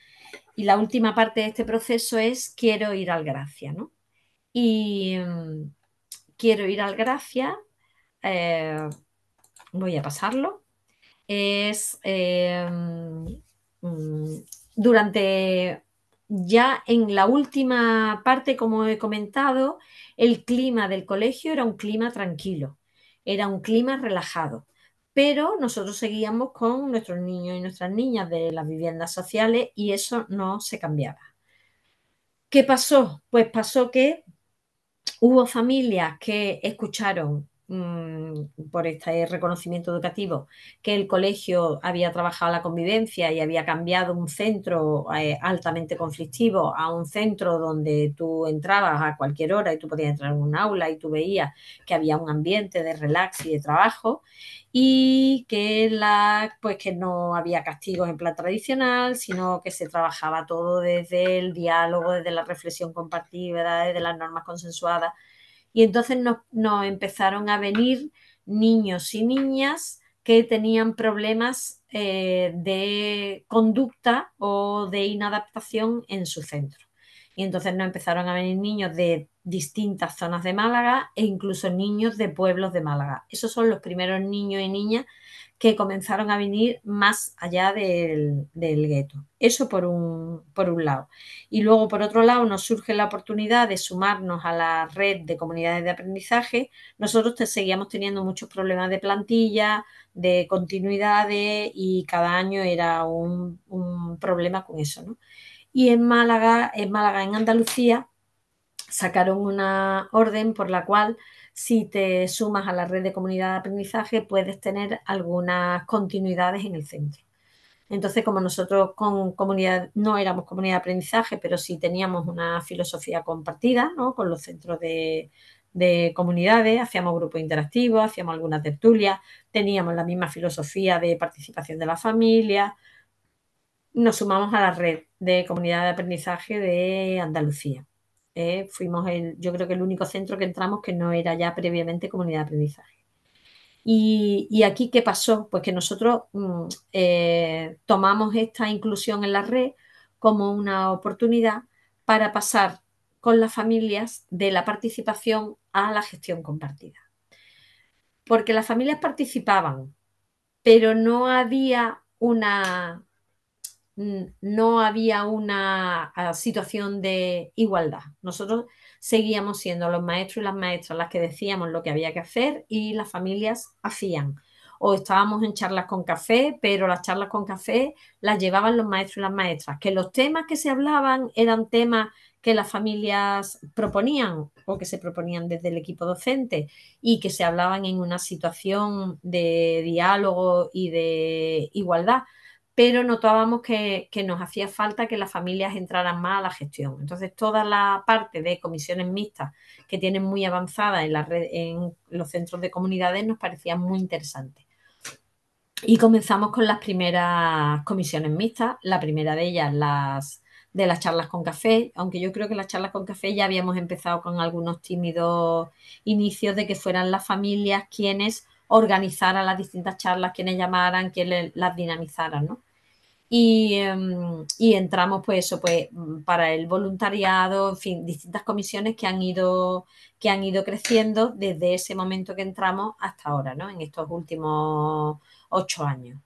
y la última parte de este proceso es quiero ir al gracia, ¿no? Y mm, quiero ir al gracia, eh, voy a pasarlo, es eh, mm, durante ya en la última parte, como he comentado, el clima del colegio era un clima tranquilo, era un clima relajado pero nosotros seguíamos con nuestros niños y nuestras niñas de las viviendas sociales y eso no se cambiaba. ¿Qué pasó? Pues pasó que hubo familias que escucharon mm, por este reconocimiento educativo que el colegio había trabajado la convivencia y había cambiado un centro eh, altamente conflictivo a un centro donde tú entrabas a cualquier hora y tú podías entrar en un aula y tú veías que había un ambiente de relax y de trabajo y que la, pues que no había castigos en plan tradicional, sino que se trabajaba todo desde el diálogo, desde la reflexión compartida, desde las normas consensuadas. Y entonces nos, empezaron a venir niños y niñas que tenían problemas eh, de conducta o de inadaptación en su centro. Y entonces nos empezaron a venir niños de distintas zonas de Málaga e incluso niños de pueblos de Málaga. Esos son los primeros niños y niñas que comenzaron a venir más allá del, gueto. Eso por un, lado. Y luego, por otro lado, nos surge la oportunidad de sumarnos a la red de comunidades de aprendizaje. Nosotros te seguíamos teniendo muchos problemas de plantilla, de continuidades y cada año era un, problema con eso. Y en Málaga, en Málaga, en Andalucía, sacaron una orden por la cual si te sumas a la red de comunidad de aprendizaje puedes tener algunas continuidades en el centro. Entonces, como nosotros con comunidad, no éramos comunidad de aprendizaje, pero sí teníamos una filosofía compartida ¿no? con los centros de, de comunidades, hacíamos grupos interactivos, hacíamos algunas tertulias, teníamos la misma filosofía de participación de la familia, nos sumamos a la red de comunidad de aprendizaje de Andalucía. Eh, fuimos, el, yo creo que el único centro que entramos que no era ya previamente comunidad de aprendizaje. Y, aquí, ¿qué pasó? Pues que nosotros mm, eh, tomamos esta inclusión en la red como una oportunidad para pasar con las familias de la participación a la gestión compartida. Porque las familias participaban, pero no había una no había una ah, situación de igualdad. Nosotros seguíamos siendo los maestros y las maestras las que decíamos lo que había que hacer y las familias hacían. O estábamos en charlas con café, pero las charlas con café las llevaban los maestros y las maestras. Que los temas que se hablaban eran temas que las familias proponían o que se proponían desde el equipo docente y que se hablaban en una situación de diálogo y de igualdad pero notábamos que, nos hacía falta que las familias entraran más a la gestión. Entonces, toda la parte de comisiones mixtas que tienen muy avanzada en, en los centros de comunidades nos parecía muy interesante. Y comenzamos con las primeras comisiones mixtas, la primera de ellas las de las charlas con café, aunque yo creo que las charlas con café ya habíamos empezado con algunos tímidos inicios de que fueran las familias quienes organizaran las distintas charlas, quienes llamaran, quienes las dinamizaran, ¿no? Em, y, entramos pues eso, pues mm, para el voluntariado, en fin, distintas comisiones que han ido, que han ido creciendo desde ese momento que entramos hasta ahora, ¿no? En estos últimos ocho años.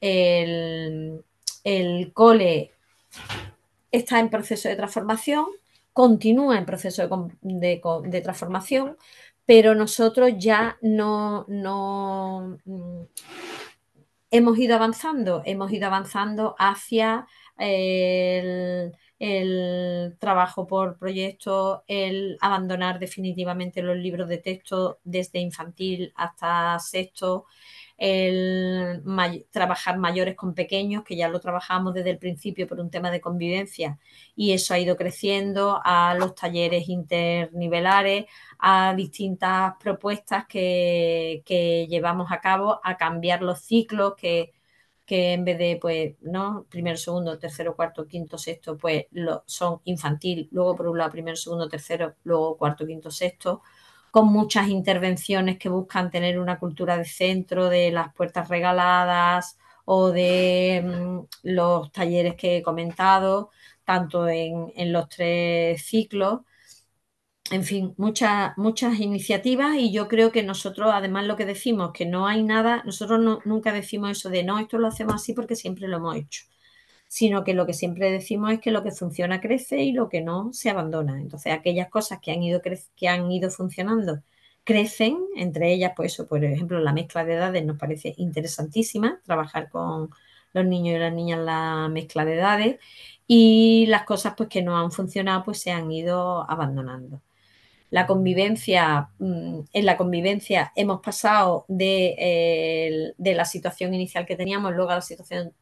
El, cole está en proceso de transformación, continúa en proceso de, transformación, pero nosotros ya no, no mm, hemos ido avanzando, hemos ido avanzando hacia el, trabajo por proyecto, el abandonar definitivamente los libros de texto desde infantil hasta sexto, el trabajar mayores con pequeños, que ya lo trabajamos desde el principio por un tema de convivencia y eso ha ido creciendo a los talleres internivelares, a distintas propuestas que, llevamos a cabo, a cambiar los ciclos que en vez de, pues, ¿no? Primero, segundo, tercero, cuarto, quinto, sexto, pues son infantil, luego por un lado primero, segundo, tercero, luego cuarto, quinto, sexto, con muchas intervenciones que buscan tener una cultura de centro, de las puertas regaladas o de mm, los talleres que he comentado, tanto en, los tres ciclos en fin, muchas, muchas iniciativas y yo creo que nosotros, además lo que decimos, que no hay nada, nosotros nunca decimos eso de no, esto lo hacemos así porque siempre lo hemos hecho sino que lo que siempre decimos es que lo que funciona crece y lo que no se abandona. Entonces, aquellas cosas que han ido, que han ido funcionando crecen, entre ellas, pues eso, por ejemplo, la mezcla de edades nos parece interesantísima, trabajar con los niños y las niñas la mezcla de edades y las cosas pues que no han funcionado pues se han ido abandonando la convivencia, mm, en la convivencia hemos pasado de, eh, de, la situación inicial que teníamos, luego a la situación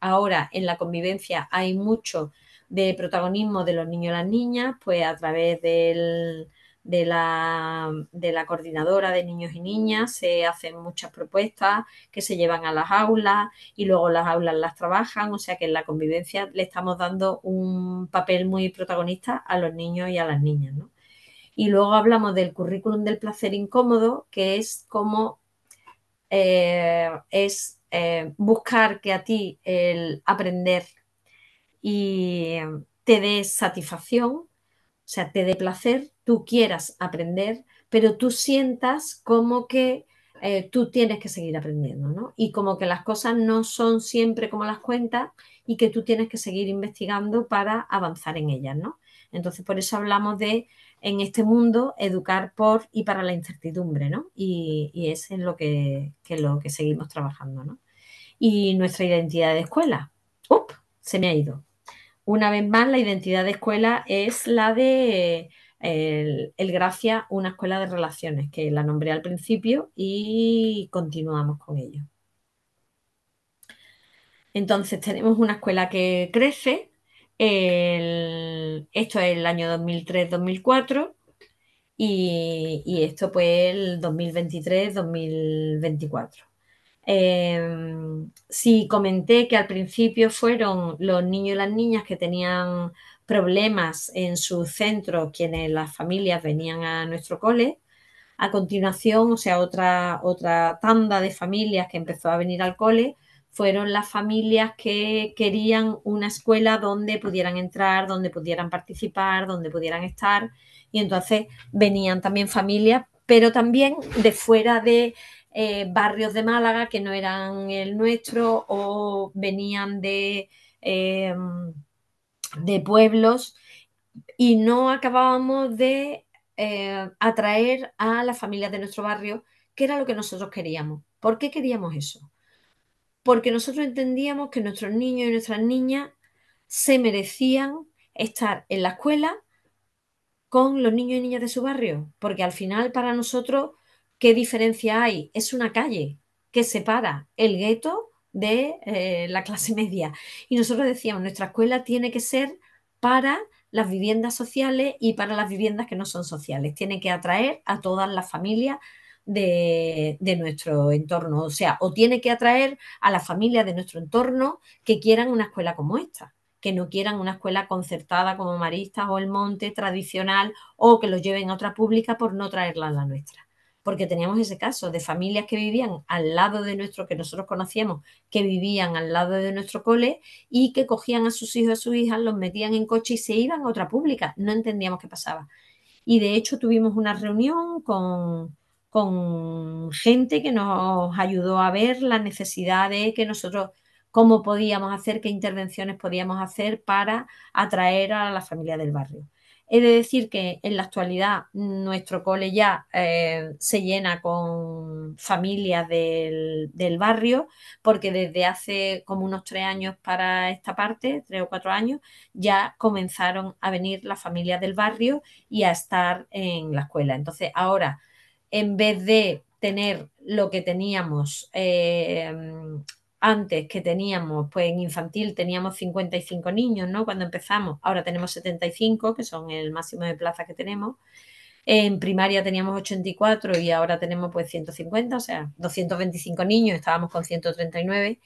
ahora en la convivencia hay mucho de protagonismo de los niños y las niñas, pues a través de la, coordinadora de niños y niñas, se hacen muchas propuestas que se llevan a las aulas y luego las aulas las trabajan, o sea que en la convivencia le estamos dando un papel muy protagonista a los niños y a las niñas. Y luego hablamos del currículum del placer incómodo, que es como eh, es eh, buscar que a ti el aprender y eh, te dé satisfacción, o sea, te dé placer, tú quieras aprender, pero tú sientas como que eh, tú tienes que seguir aprendiendo, ¿no? Y como que las cosas no son siempre como las cuentas y que tú tienes que seguir investigando para avanzar en ellas, ¿no? Entonces, por eso hablamos de en este mundo educar por y para la incertidumbre, ¿no? Y, y es en lo que, lo que seguimos trabajando, ¿no? Y nuestra identidad de escuela. ¡Up! Se me ha ido. Una vez más, la identidad de escuela es la de el, el Gracia, una escuela de relaciones, que la nombré al principio y continuamos con ello. Entonces tenemos una escuela que crece, esto es el año 2003-2004 y, esto pues el 2023-2024. Em, si comenté que al principio fueron los niños y las niñas que tenían problemas en su centro quienes las familias venían a nuestro cole, a continuación, o sea, otra, otra tanda de familias que empezó a venir al cole, fueron las familias que querían una escuela donde pudieran entrar, donde pudieran participar, donde pudieran estar. Y entonces venían también familias, pero también de fuera de eh, barrios de Málaga que no eran el nuestro o venían de, em, de pueblos y no acabábamos de eh, atraer a las familias de nuestro barrio, que era lo que nosotros queríamos. ¿Por qué queríamos eso? porque nosotros entendíamos que nuestros niños y nuestras niñas se merecían estar en la escuela con los niños y niñas de su barrio, porque al final para nosotros, ¿qué diferencia hay? Es una calle que separa el gueto de eh, la clase (laughs) media. Y nosotros decíamos, nuestra escuela tiene que ser para las viviendas sociales y para las viviendas que no son sociales. Tiene que atraer a todas las familias de, nuestro entorno. O sea, o tiene que atraer a las familias de nuestro entorno que quieran una escuela como esta que no quieran una escuela concertada como Maristas o El Monte tradicional o que los lleven a otra pública por no traerla a la nuestra. Porque teníamos ese caso de familias que vivían al lado de nuestro, que nosotros conocíamos, que vivían al lado de nuestro cole y que cogían a sus hijos, a sus hijas, los metían en coche y se iban a otra pública. No entendíamos qué pasaba. Y de hecho tuvimos una reunión con, con gente que nos ayudó a ver la necesidad de que nosotros, cómo podíamos hacer, qué intervenciones podíamos hacer para atraer a la familia del barrio. He de decir que en la actualidad nuestro cole ya eh, se llena con familias del, del, barrio, porque desde hace como unos tres años para esta parte, tres o cuatro años, ya comenzaron a venir las familias del barrio y a estar en la escuela. Entonces ahora en vez de tener lo que teníamos eh, antes que teníamos, pues en infantil teníamos 55 niños, ¿no? Cuando empezamos, ahora tenemos 75, que son el máximo de plazas que tenemos. En primaria teníamos 84 y ahora tenemos pues 150, o sea, 225 niños, estábamos con 139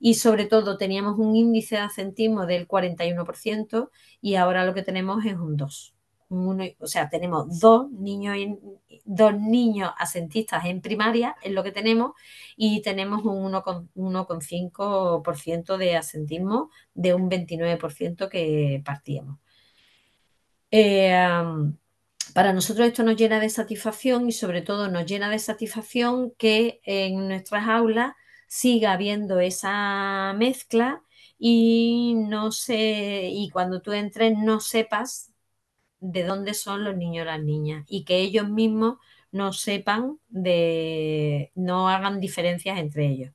y sobre todo teníamos un índice de asentismo del 41% y ahora lo que tenemos es un 2 o sea, tenemos dos niños, dos niños asentistas en primaria, es lo que tenemos, y tenemos un 1,5% de asentismo de un 29% que partíamos. Eh, para nosotros esto nos llena de satisfacción y sobre todo nos llena de satisfacción que en nuestras aulas siga habiendo esa mezcla y no sé y cuando tú entres no sepas de dónde son los niños o las niñas y que ellos mismos no sepan de, no hagan diferencias entre ellos.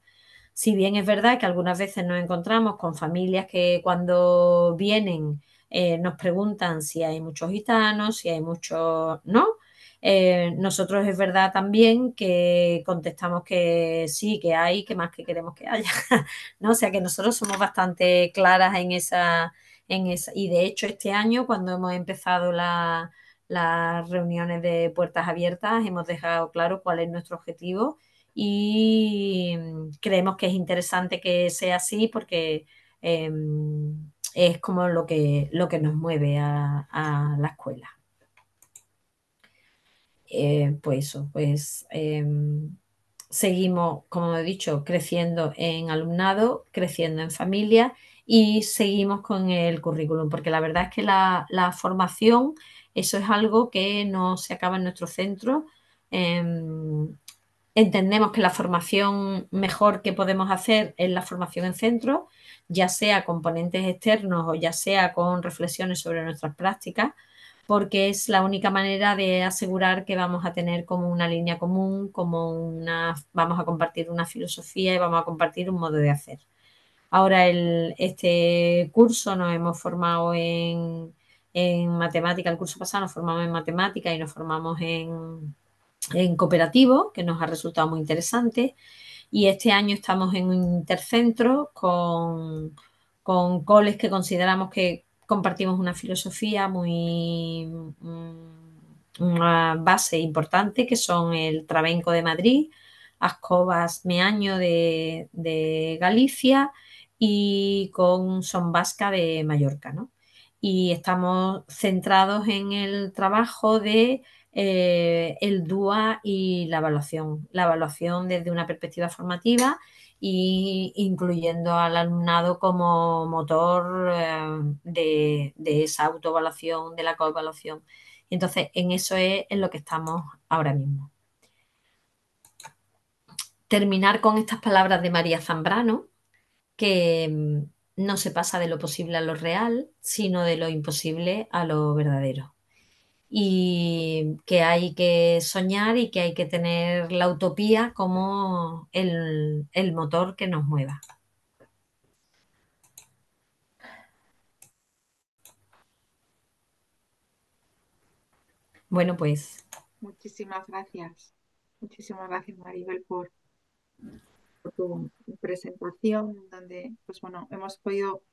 Si bien es verdad que algunas veces nos encontramos con familias que cuando vienen eh, nos preguntan si hay muchos gitanos, si hay muchos, ¿no? Eh, nosotros es verdad también que contestamos que sí, que hay, que más que queremos que haya, (laughs) ¿no? O sea que nosotros somos bastante claras en esa, y de hecho, este año, cuando hemos empezado las reuniones de puertas abiertas, hemos dejado claro cuál es nuestro objetivo y mm, creemos que es interesante que sea así porque em, es como lo que, nos mueve a, la escuela. Eh, pues eso, pues em, seguimos, como he dicho, creciendo en alumnado, creciendo en familia y seguimos con el currículum, porque la verdad es que la, formación, eso es algo que no se acaba en nuestro centro. Em, entendemos que la formación mejor que podemos hacer es la formación en centro, ya sea con componentes externos o ya sea con reflexiones sobre nuestras prácticas, porque es la única manera de asegurar que vamos a tener como una línea común, como una, vamos a compartir una filosofía y vamos a compartir un modo de hacer. Ahora este curso nos hemos formado en, matemática, el curso pasado nos formamos en matemática y nos formamos en, cooperativo, que nos ha resultado muy interesante. Y este año estamos en un intercentro con, coles que consideramos que compartimos una filosofía muy mm, una base importante que son el Trabenco de Madrid, Ascobas Meaño de Galicia y con Son Vasca de Mallorca, ¿no? Y estamos centrados en el trabajo de eh, el DUA y la evaluación. La evaluación desde una perspectiva formativa y incluyendo al alumnado como motor eh, de, de, esa autoevaluación, de la coevaluación. Entonces, en eso es en lo que estamos ahora mismo. Terminar con estas palabras de María Zambrano, que mm, no se pasa de lo posible a lo real, sino de lo imposible a lo verdadero. Y que hay que soñar y que hay que tener la utopía como el, motor que nos mueva. Bueno, pues. Muchísimas gracias. Muchísimas gracias, Maribel, por por tu presentación, donde pues bueno, hemos podido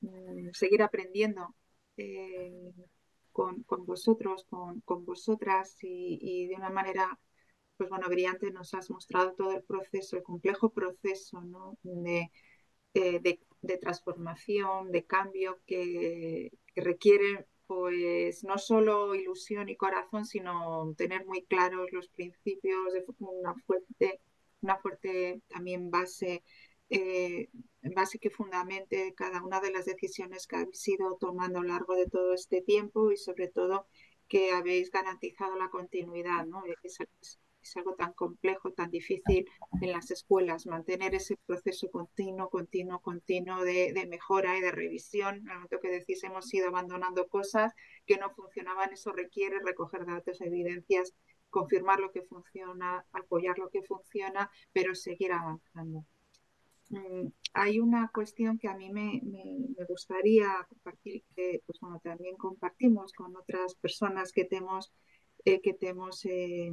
mm, seguir aprendiendo eh, con, con, vosotros, con, con vosotras y, de una manera pues bueno, brillante nos has mostrado todo el proceso, el complejo proceso ¿no? de, eh, de, transformación, de cambio que, requiere pues no solo ilusión y corazón, sino tener muy claros los principios de una fuerte una fuerte también base, eh, base que fundamente cada una de las decisiones que habéis ido tomando a lo largo de todo este tiempo y sobre todo que habéis garantizado la continuidad, ¿no? Es, algo tan complejo, tan difícil en las escuelas, mantener ese proceso continuo, continuo, continuo de, mejora y de revisión. En que decís hemos ido abandonando cosas que no funcionaban, eso requiere recoger datos, evidencias confirmar lo que funciona, apoyar lo que funciona, pero seguir avanzando. Mm, hay una cuestión que a mí me, gustaría compartir, que pues, bueno, también compartimos con otras personas que te hemos, eh, que eh,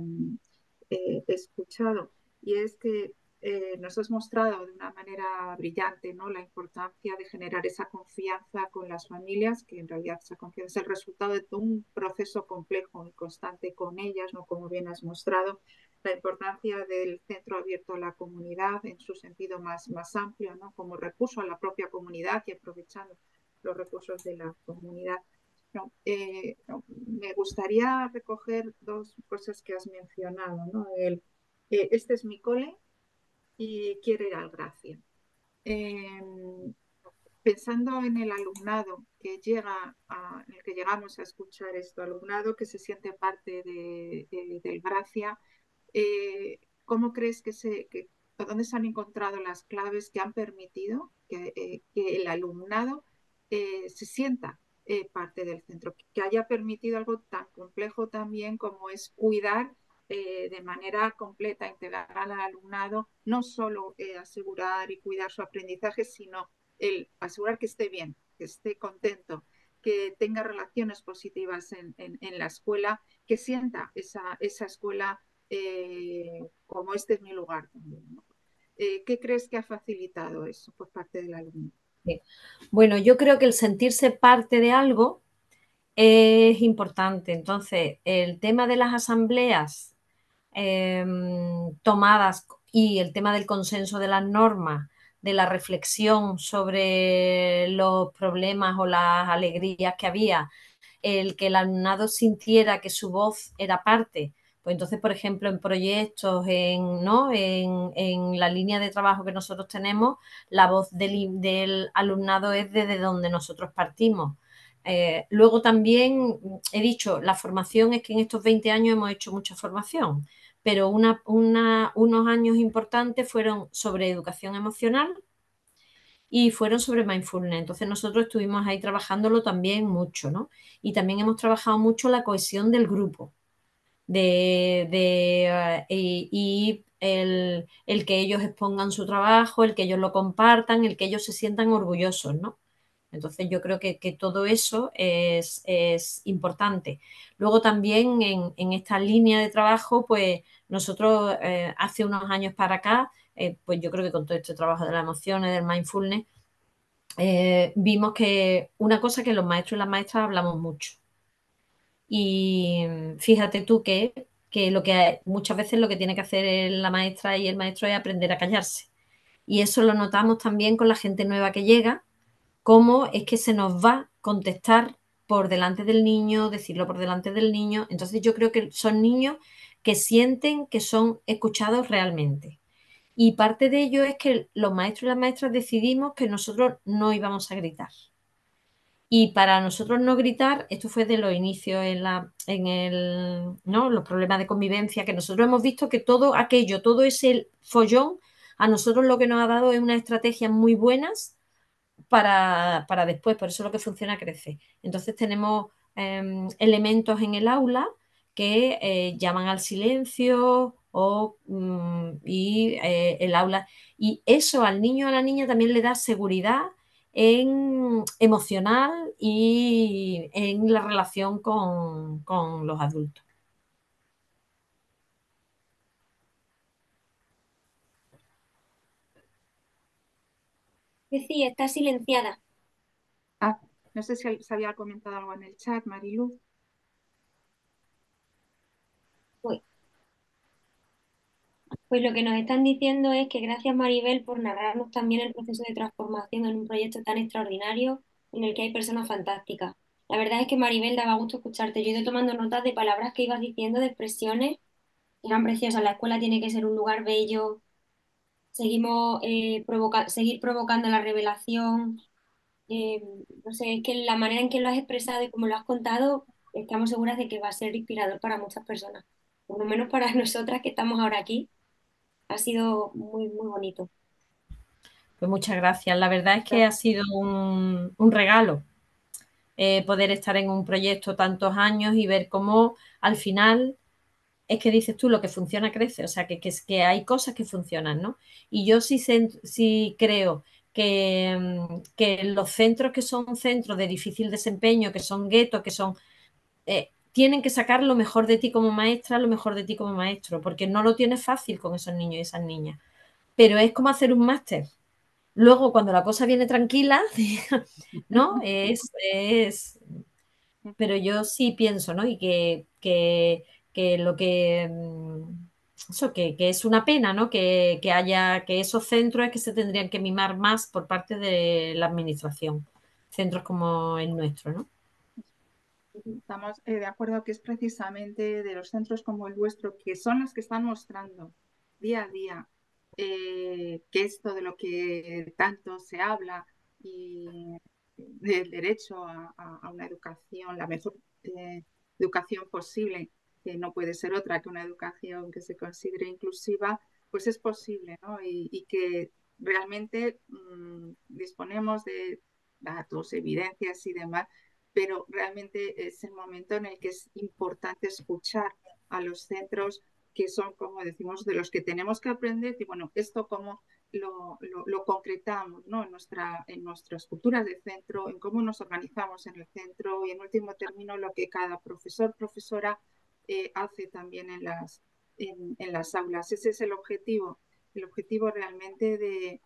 eh, escuchado, y es que eh, nos has mostrado de una manera brillante ¿no? la importancia de generar esa confianza con las familias, que en realidad esa confianza es el resultado de un proceso complejo y constante con ellas, ¿no? como bien has mostrado, la importancia del centro abierto a la comunidad en su sentido más, más amplio, ¿no? como recurso a la propia comunidad y aprovechando los recursos de la comunidad. Eh, me gustaría recoger dos cosas que has mencionado. ¿no? El, eh, este es mi cole, y quiere al gracia. Em, pensando en el alumnado que llega en el que llegamos a escuchar esto, alumnado que se siente parte del Gracia, eh, ¿cómo crees que se, dónde se han encontrado las claves que han permitido que, eh, el alumnado eh, se sienta parte del centro, que haya permitido algo tan complejo también como es cuidar eh, de manera completa, integral al alumnado, no solo eh, asegurar y cuidar su aprendizaje, sino el asegurar que esté bien, que esté contento, que tenga relaciones positivas en, la escuela, que sienta esa, escuela eh, como este es mi lugar ¿Qué crees que ha facilitado eso por parte del alumno? Bueno, yo creo que el sentirse parte de algo es importante. Entonces, el tema de las asambleas Em, tomadas y el tema del consenso de las normas, de la reflexión sobre los problemas o las alegrías que había, el que el alumnado sintiera que su voz era parte. Pues entonces, por ejemplo, en proyectos, en, ¿no? en, la línea de trabajo que nosotros tenemos, la voz del, alumnado es desde donde nosotros partimos. Eh, luego también he dicho, la formación es que en estos 20 años hemos hecho mucha formación pero unos años importantes fueron sobre educación emocional y fueron sobre mindfulness. Entonces nosotros estuvimos ahí trabajándolo también mucho, ¿no? Y también hemos trabajado mucho la cohesión del grupo de, eh, y, el, que ellos expongan su trabajo, el que ellos lo compartan, el que ellos se sientan orgullosos, ¿no? Entonces yo creo que, todo eso es, importante. Luego también en esta línea de trabajo, pues nosotros eh, hace unos años para acá, eh, pues yo creo que con todo este trabajo de las emociones, del mindfulness, eh, vimos que una cosa que los maestros y las maestras hablamos mucho. Y fíjate tú que, que lo que muchas veces lo que tiene que hacer la maestra y el maestro es aprender a callarse. Y eso lo notamos también con la gente nueva que llega, cómo es que se nos va a contestar por delante del niño, decirlo por delante del niño. Entonces yo creo que son niños que sienten que son escuchados realmente. Y parte de ello es que los maestros y las maestras decidimos que nosotros no íbamos a gritar. Y para nosotros no gritar, esto fue de los inicios en, en el, ¿no? los problemas de convivencia, que nosotros hemos visto que todo aquello, todo ese follón, a nosotros lo que nos ha dado es una estrategia muy buenas para, para después, por eso lo que funciona crece. Entonces tenemos em, elementos en el aula que eh, llaman al silencio o, mm, y eh, el aula. Y eso al niño o a la niña también le da seguridad en emocional y en la relación con, los adultos. Decía, está silenciada. Ah, no sé si se había comentado algo en el chat, Marilu. Pues lo que nos están diciendo es que gracias Maribel por narrarnos también el proceso de transformación en un proyecto tan extraordinario en el que hay personas fantásticas. La verdad es que Maribel daba gusto escucharte. Yo he ido tomando notas de palabras que ibas diciendo, de expresiones. Eran preciosas. La escuela tiene que ser un lugar bello. Seguimos eh, seguir provocando la revelación. Eh, no sé, es que la manera en que lo has expresado y como lo has contado, estamos seguras de que va a ser inspirador para muchas personas. Por lo menos para (laughs) nosotras que estamos ahora aquí ha sido muy, muy bonito. Pues muchas gracias. La verdad es que ha sido un, regalo eh, poder estar en un proyecto tantos años y ver cómo al final es que dices tú, lo que funciona crece, o sea, que, que, que hay cosas que funcionan, ¿no? Y yo sí, sí creo mm, que, los centros que son centros de difícil desempeño, que son guetos, que son... Eh, tienen que sacar lo mejor de ti como maestra, lo mejor de ti como maestro, porque no lo tienes fácil con esos niños y esas niñas. Pero es como hacer un máster. Luego, cuando la cosa viene tranquila, (laughs) ¿no? Es, es... Pero yo sí pienso, ¿no? Y que, que, que lo que... Mm, eso, que, es una pena, ¿no? Que, que haya, que esos centros es que se tendrían que mimar más por parte de la administración. Centros como el nuestro, ¿no? estamos eh, de acuerdo que es precisamente de los centros como el vuestro, que son los que están mostrando día a día eh, que esto de lo que tanto se habla y del derecho a, una educación, la mejor eh, educación posible, que no puede ser otra que una educación que se considere inclusiva, pues es posible, ¿no? Y, que realmente mm, disponemos de datos, evidencias y demás pero realmente es el momento en el que es importante escuchar a los centros que son, como decimos, de los que tenemos que aprender y bueno, esto cómo lo, lo, concretamos ¿no? en, nuestra, en nuestras culturas de centro, en cómo nos organizamos en el centro y en último término lo que cada profesor, profesora eh, hace también en las, en las aulas. Ese es el objetivo, el objetivo realmente de,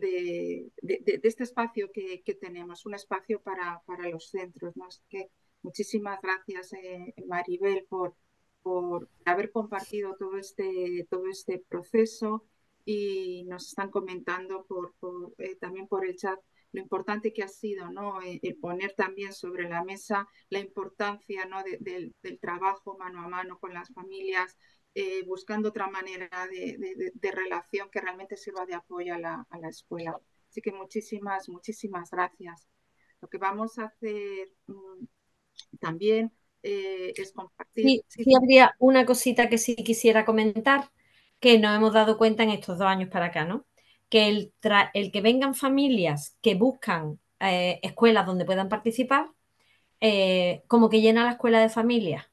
de, de, este espacio que, tenemos, un espacio para, para los centros. que muchísimas gracias, eh, Maribel, por, por haber compartido todo este, todo este proceso y nos están comentando por, eh, también por el chat lo importante que ha sido ¿no? Eh, poner también sobre la mesa la importancia ¿no? del, del trabajo mano a mano con las familias, eh, buscando otra manera de, relación que realmente sirva de apoyo a la, escuela. Así que muchísimas, muchísimas gracias. Lo que vamos a hacer mm, también eh, es compartir. Sí, habría una cosita que sí quisiera comentar, que nos hemos dado cuenta en estos dos años para acá, ¿no? Que el, que vengan familias que buscan eh, escuelas donde puedan participar, como que llena la escuela de familias.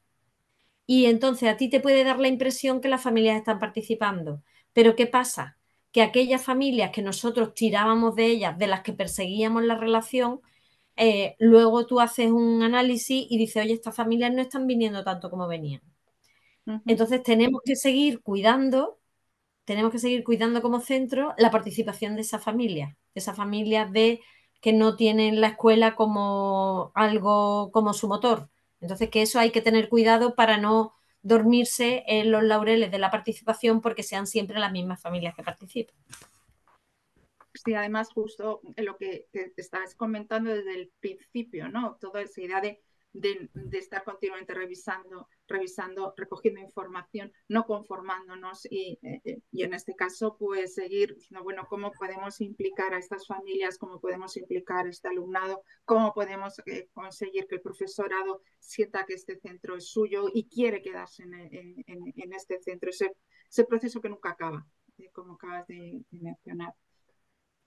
Y entonces a ti te puede dar la impresión que las familias están participando. Pero ¿qué pasa? Que aquellas familias que nosotros tirábamos de ellas, de las que perseguíamos la relación, eh, luego tú haces un análisis y dices, oye, estas familias no están viniendo tanto como venían. Entonces tenemos que seguir cuidando, tenemos que seguir cuidando como centro la participación de esa familia, de esas familias de que no tienen la escuela como algo, como su motor, entonces, que eso hay que tener cuidado para no dormirse en los laureles de la participación porque sean siempre las mismas familias que participan. Sí, además justo lo que te estabas comentando desde el principio, ¿no? Toda esa idea de de, estar continuamente revisando, revisando, recogiendo información, no conformándonos y, eh, eh, y, en este caso, pues seguir diciendo, bueno, ¿cómo podemos implicar a estas familias? ¿Cómo podemos implicar a este alumnado? ¿Cómo podemos eh, conseguir que el profesorado sienta que este centro es suyo y quiere quedarse en, en, este centro? Ese, ese, proceso que nunca acaba, como acabas de, de mencionar.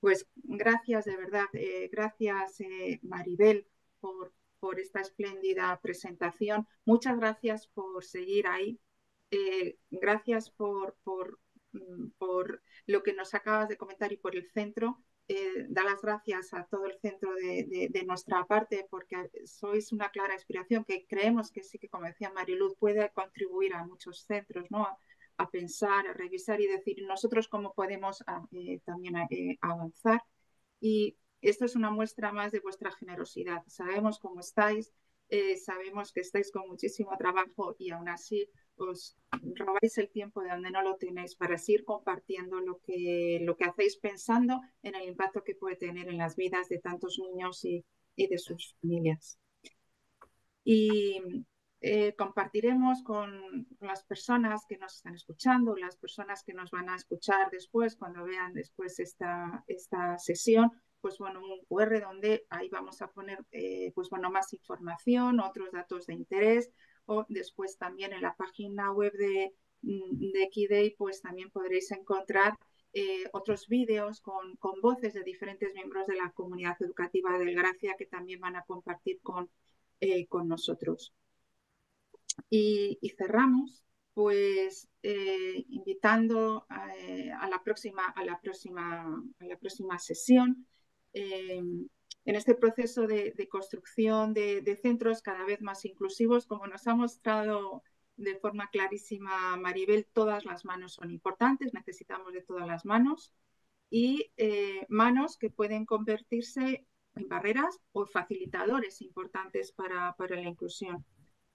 Pues gracias de verdad, gracias Maribel por, por esta espléndida presentación. Muchas gracias por seguir ahí. Eh, gracias por, por, mm, por, lo que nos acabas de comentar y por el centro. Eh, da las gracias a todo el centro de, de, nuestra parte porque sois una clara inspiración que creemos que sí que, como decía Mariluz, puede contribuir a muchos centros, ¿no? A, pensar, a revisar y decir nosotros cómo podemos ah, eh, también avanzar. Y esto es una muestra más de vuestra generosidad. Sabemos cómo estáis, eh, sabemos que estáis con muchísimo trabajo y aún así os robáis el tiempo de donde no lo tenéis para seguir compartiendo lo que, hacéis pensando en el impacto que puede tener en las vidas de tantos niños y, de sus familias. Y eh, compartiremos con las personas que nos están escuchando, las personas que nos van a escuchar después, cuando vean después esta sesión, pues bueno, un QR donde ahí vamos a poner, eh, pues bueno, más información, otros datos de interés, o después también en la página web de, mm, de pues también podréis encontrar eh, otros vídeos con, voces de diferentes miembros de la comunidad educativa del Gracia que también van a compartir con, eh, nosotros. Y, cerramos, pues invitando a, la próxima, a, la próxima, a la próxima sesión Em, en este proceso de, construcción de, centros cada vez más inclusivos, como nos ha mostrado de forma clarísima Maribel, todas las manos son importantes, necesitamos de todas las manos y eh, manos que pueden convertirse en barreras o facilitadores importantes para, la inclusión.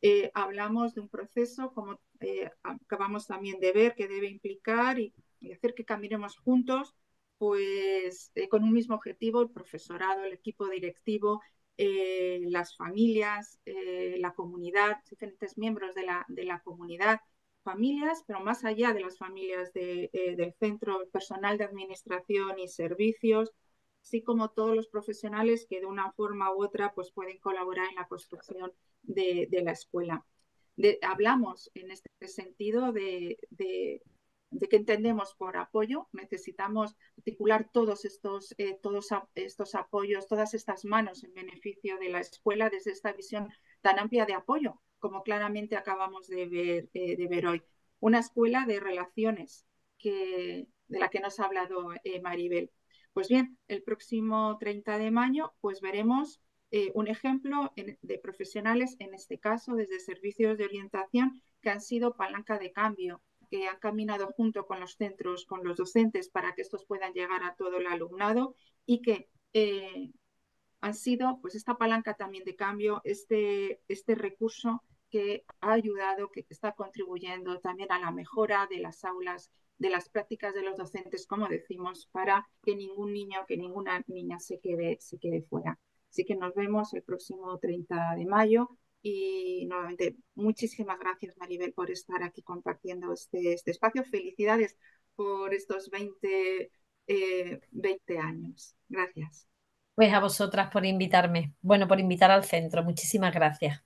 Eh, hablamos de un proceso, como eh, acabamos también de ver, que debe implicar y, y hacer que caminemos juntos pues eh, con un mismo objetivo, el profesorado, el equipo directivo, eh, las familias, eh, la comunidad, diferentes miembros de la, comunidad, familias, pero más allá de las familias del centro, el personal de administración y servicios, así como todos los profesionales que de una forma u otra pues, pueden colaborar en la construcción de la escuela. hablamos en este sentido de, de qué entendemos por apoyo. Necesitamos articular todos estos, eh, todos estos apoyos, todas estas manos en beneficio de la escuela desde esta visión tan amplia de apoyo, como claramente acabamos de ver, eh, de ver hoy. Una escuela de relaciones que, de la que nos ha hablado eh, Maribel. Pues bien, el próximo 30 de mayo pues veremos un ejemplo de profesionales, en este caso desde servicios de orientación, que han sido palanca de cambio que han caminado junto con los centros, con los docentes, para que estos puedan llegar a todo el alumnado y que eh, han sido pues esta palanca también de cambio, este, este recurso que ha ayudado, que está contribuyendo también a la mejora de las aulas, de las prácticas de los docentes, como decimos, para que ningún niño, que ninguna niña se quede, se quede fuera. Así que nos vemos el próximo 30 de mayo y nuevamente, muchísimas gracias, Maribel, por estar aquí compartiendo este, este espacio. Felicidades por estos 20, 20 eh, años. Gracias. Pues a vosotras por invitarme, bueno, por invitar al centro. Muchísimas gracias.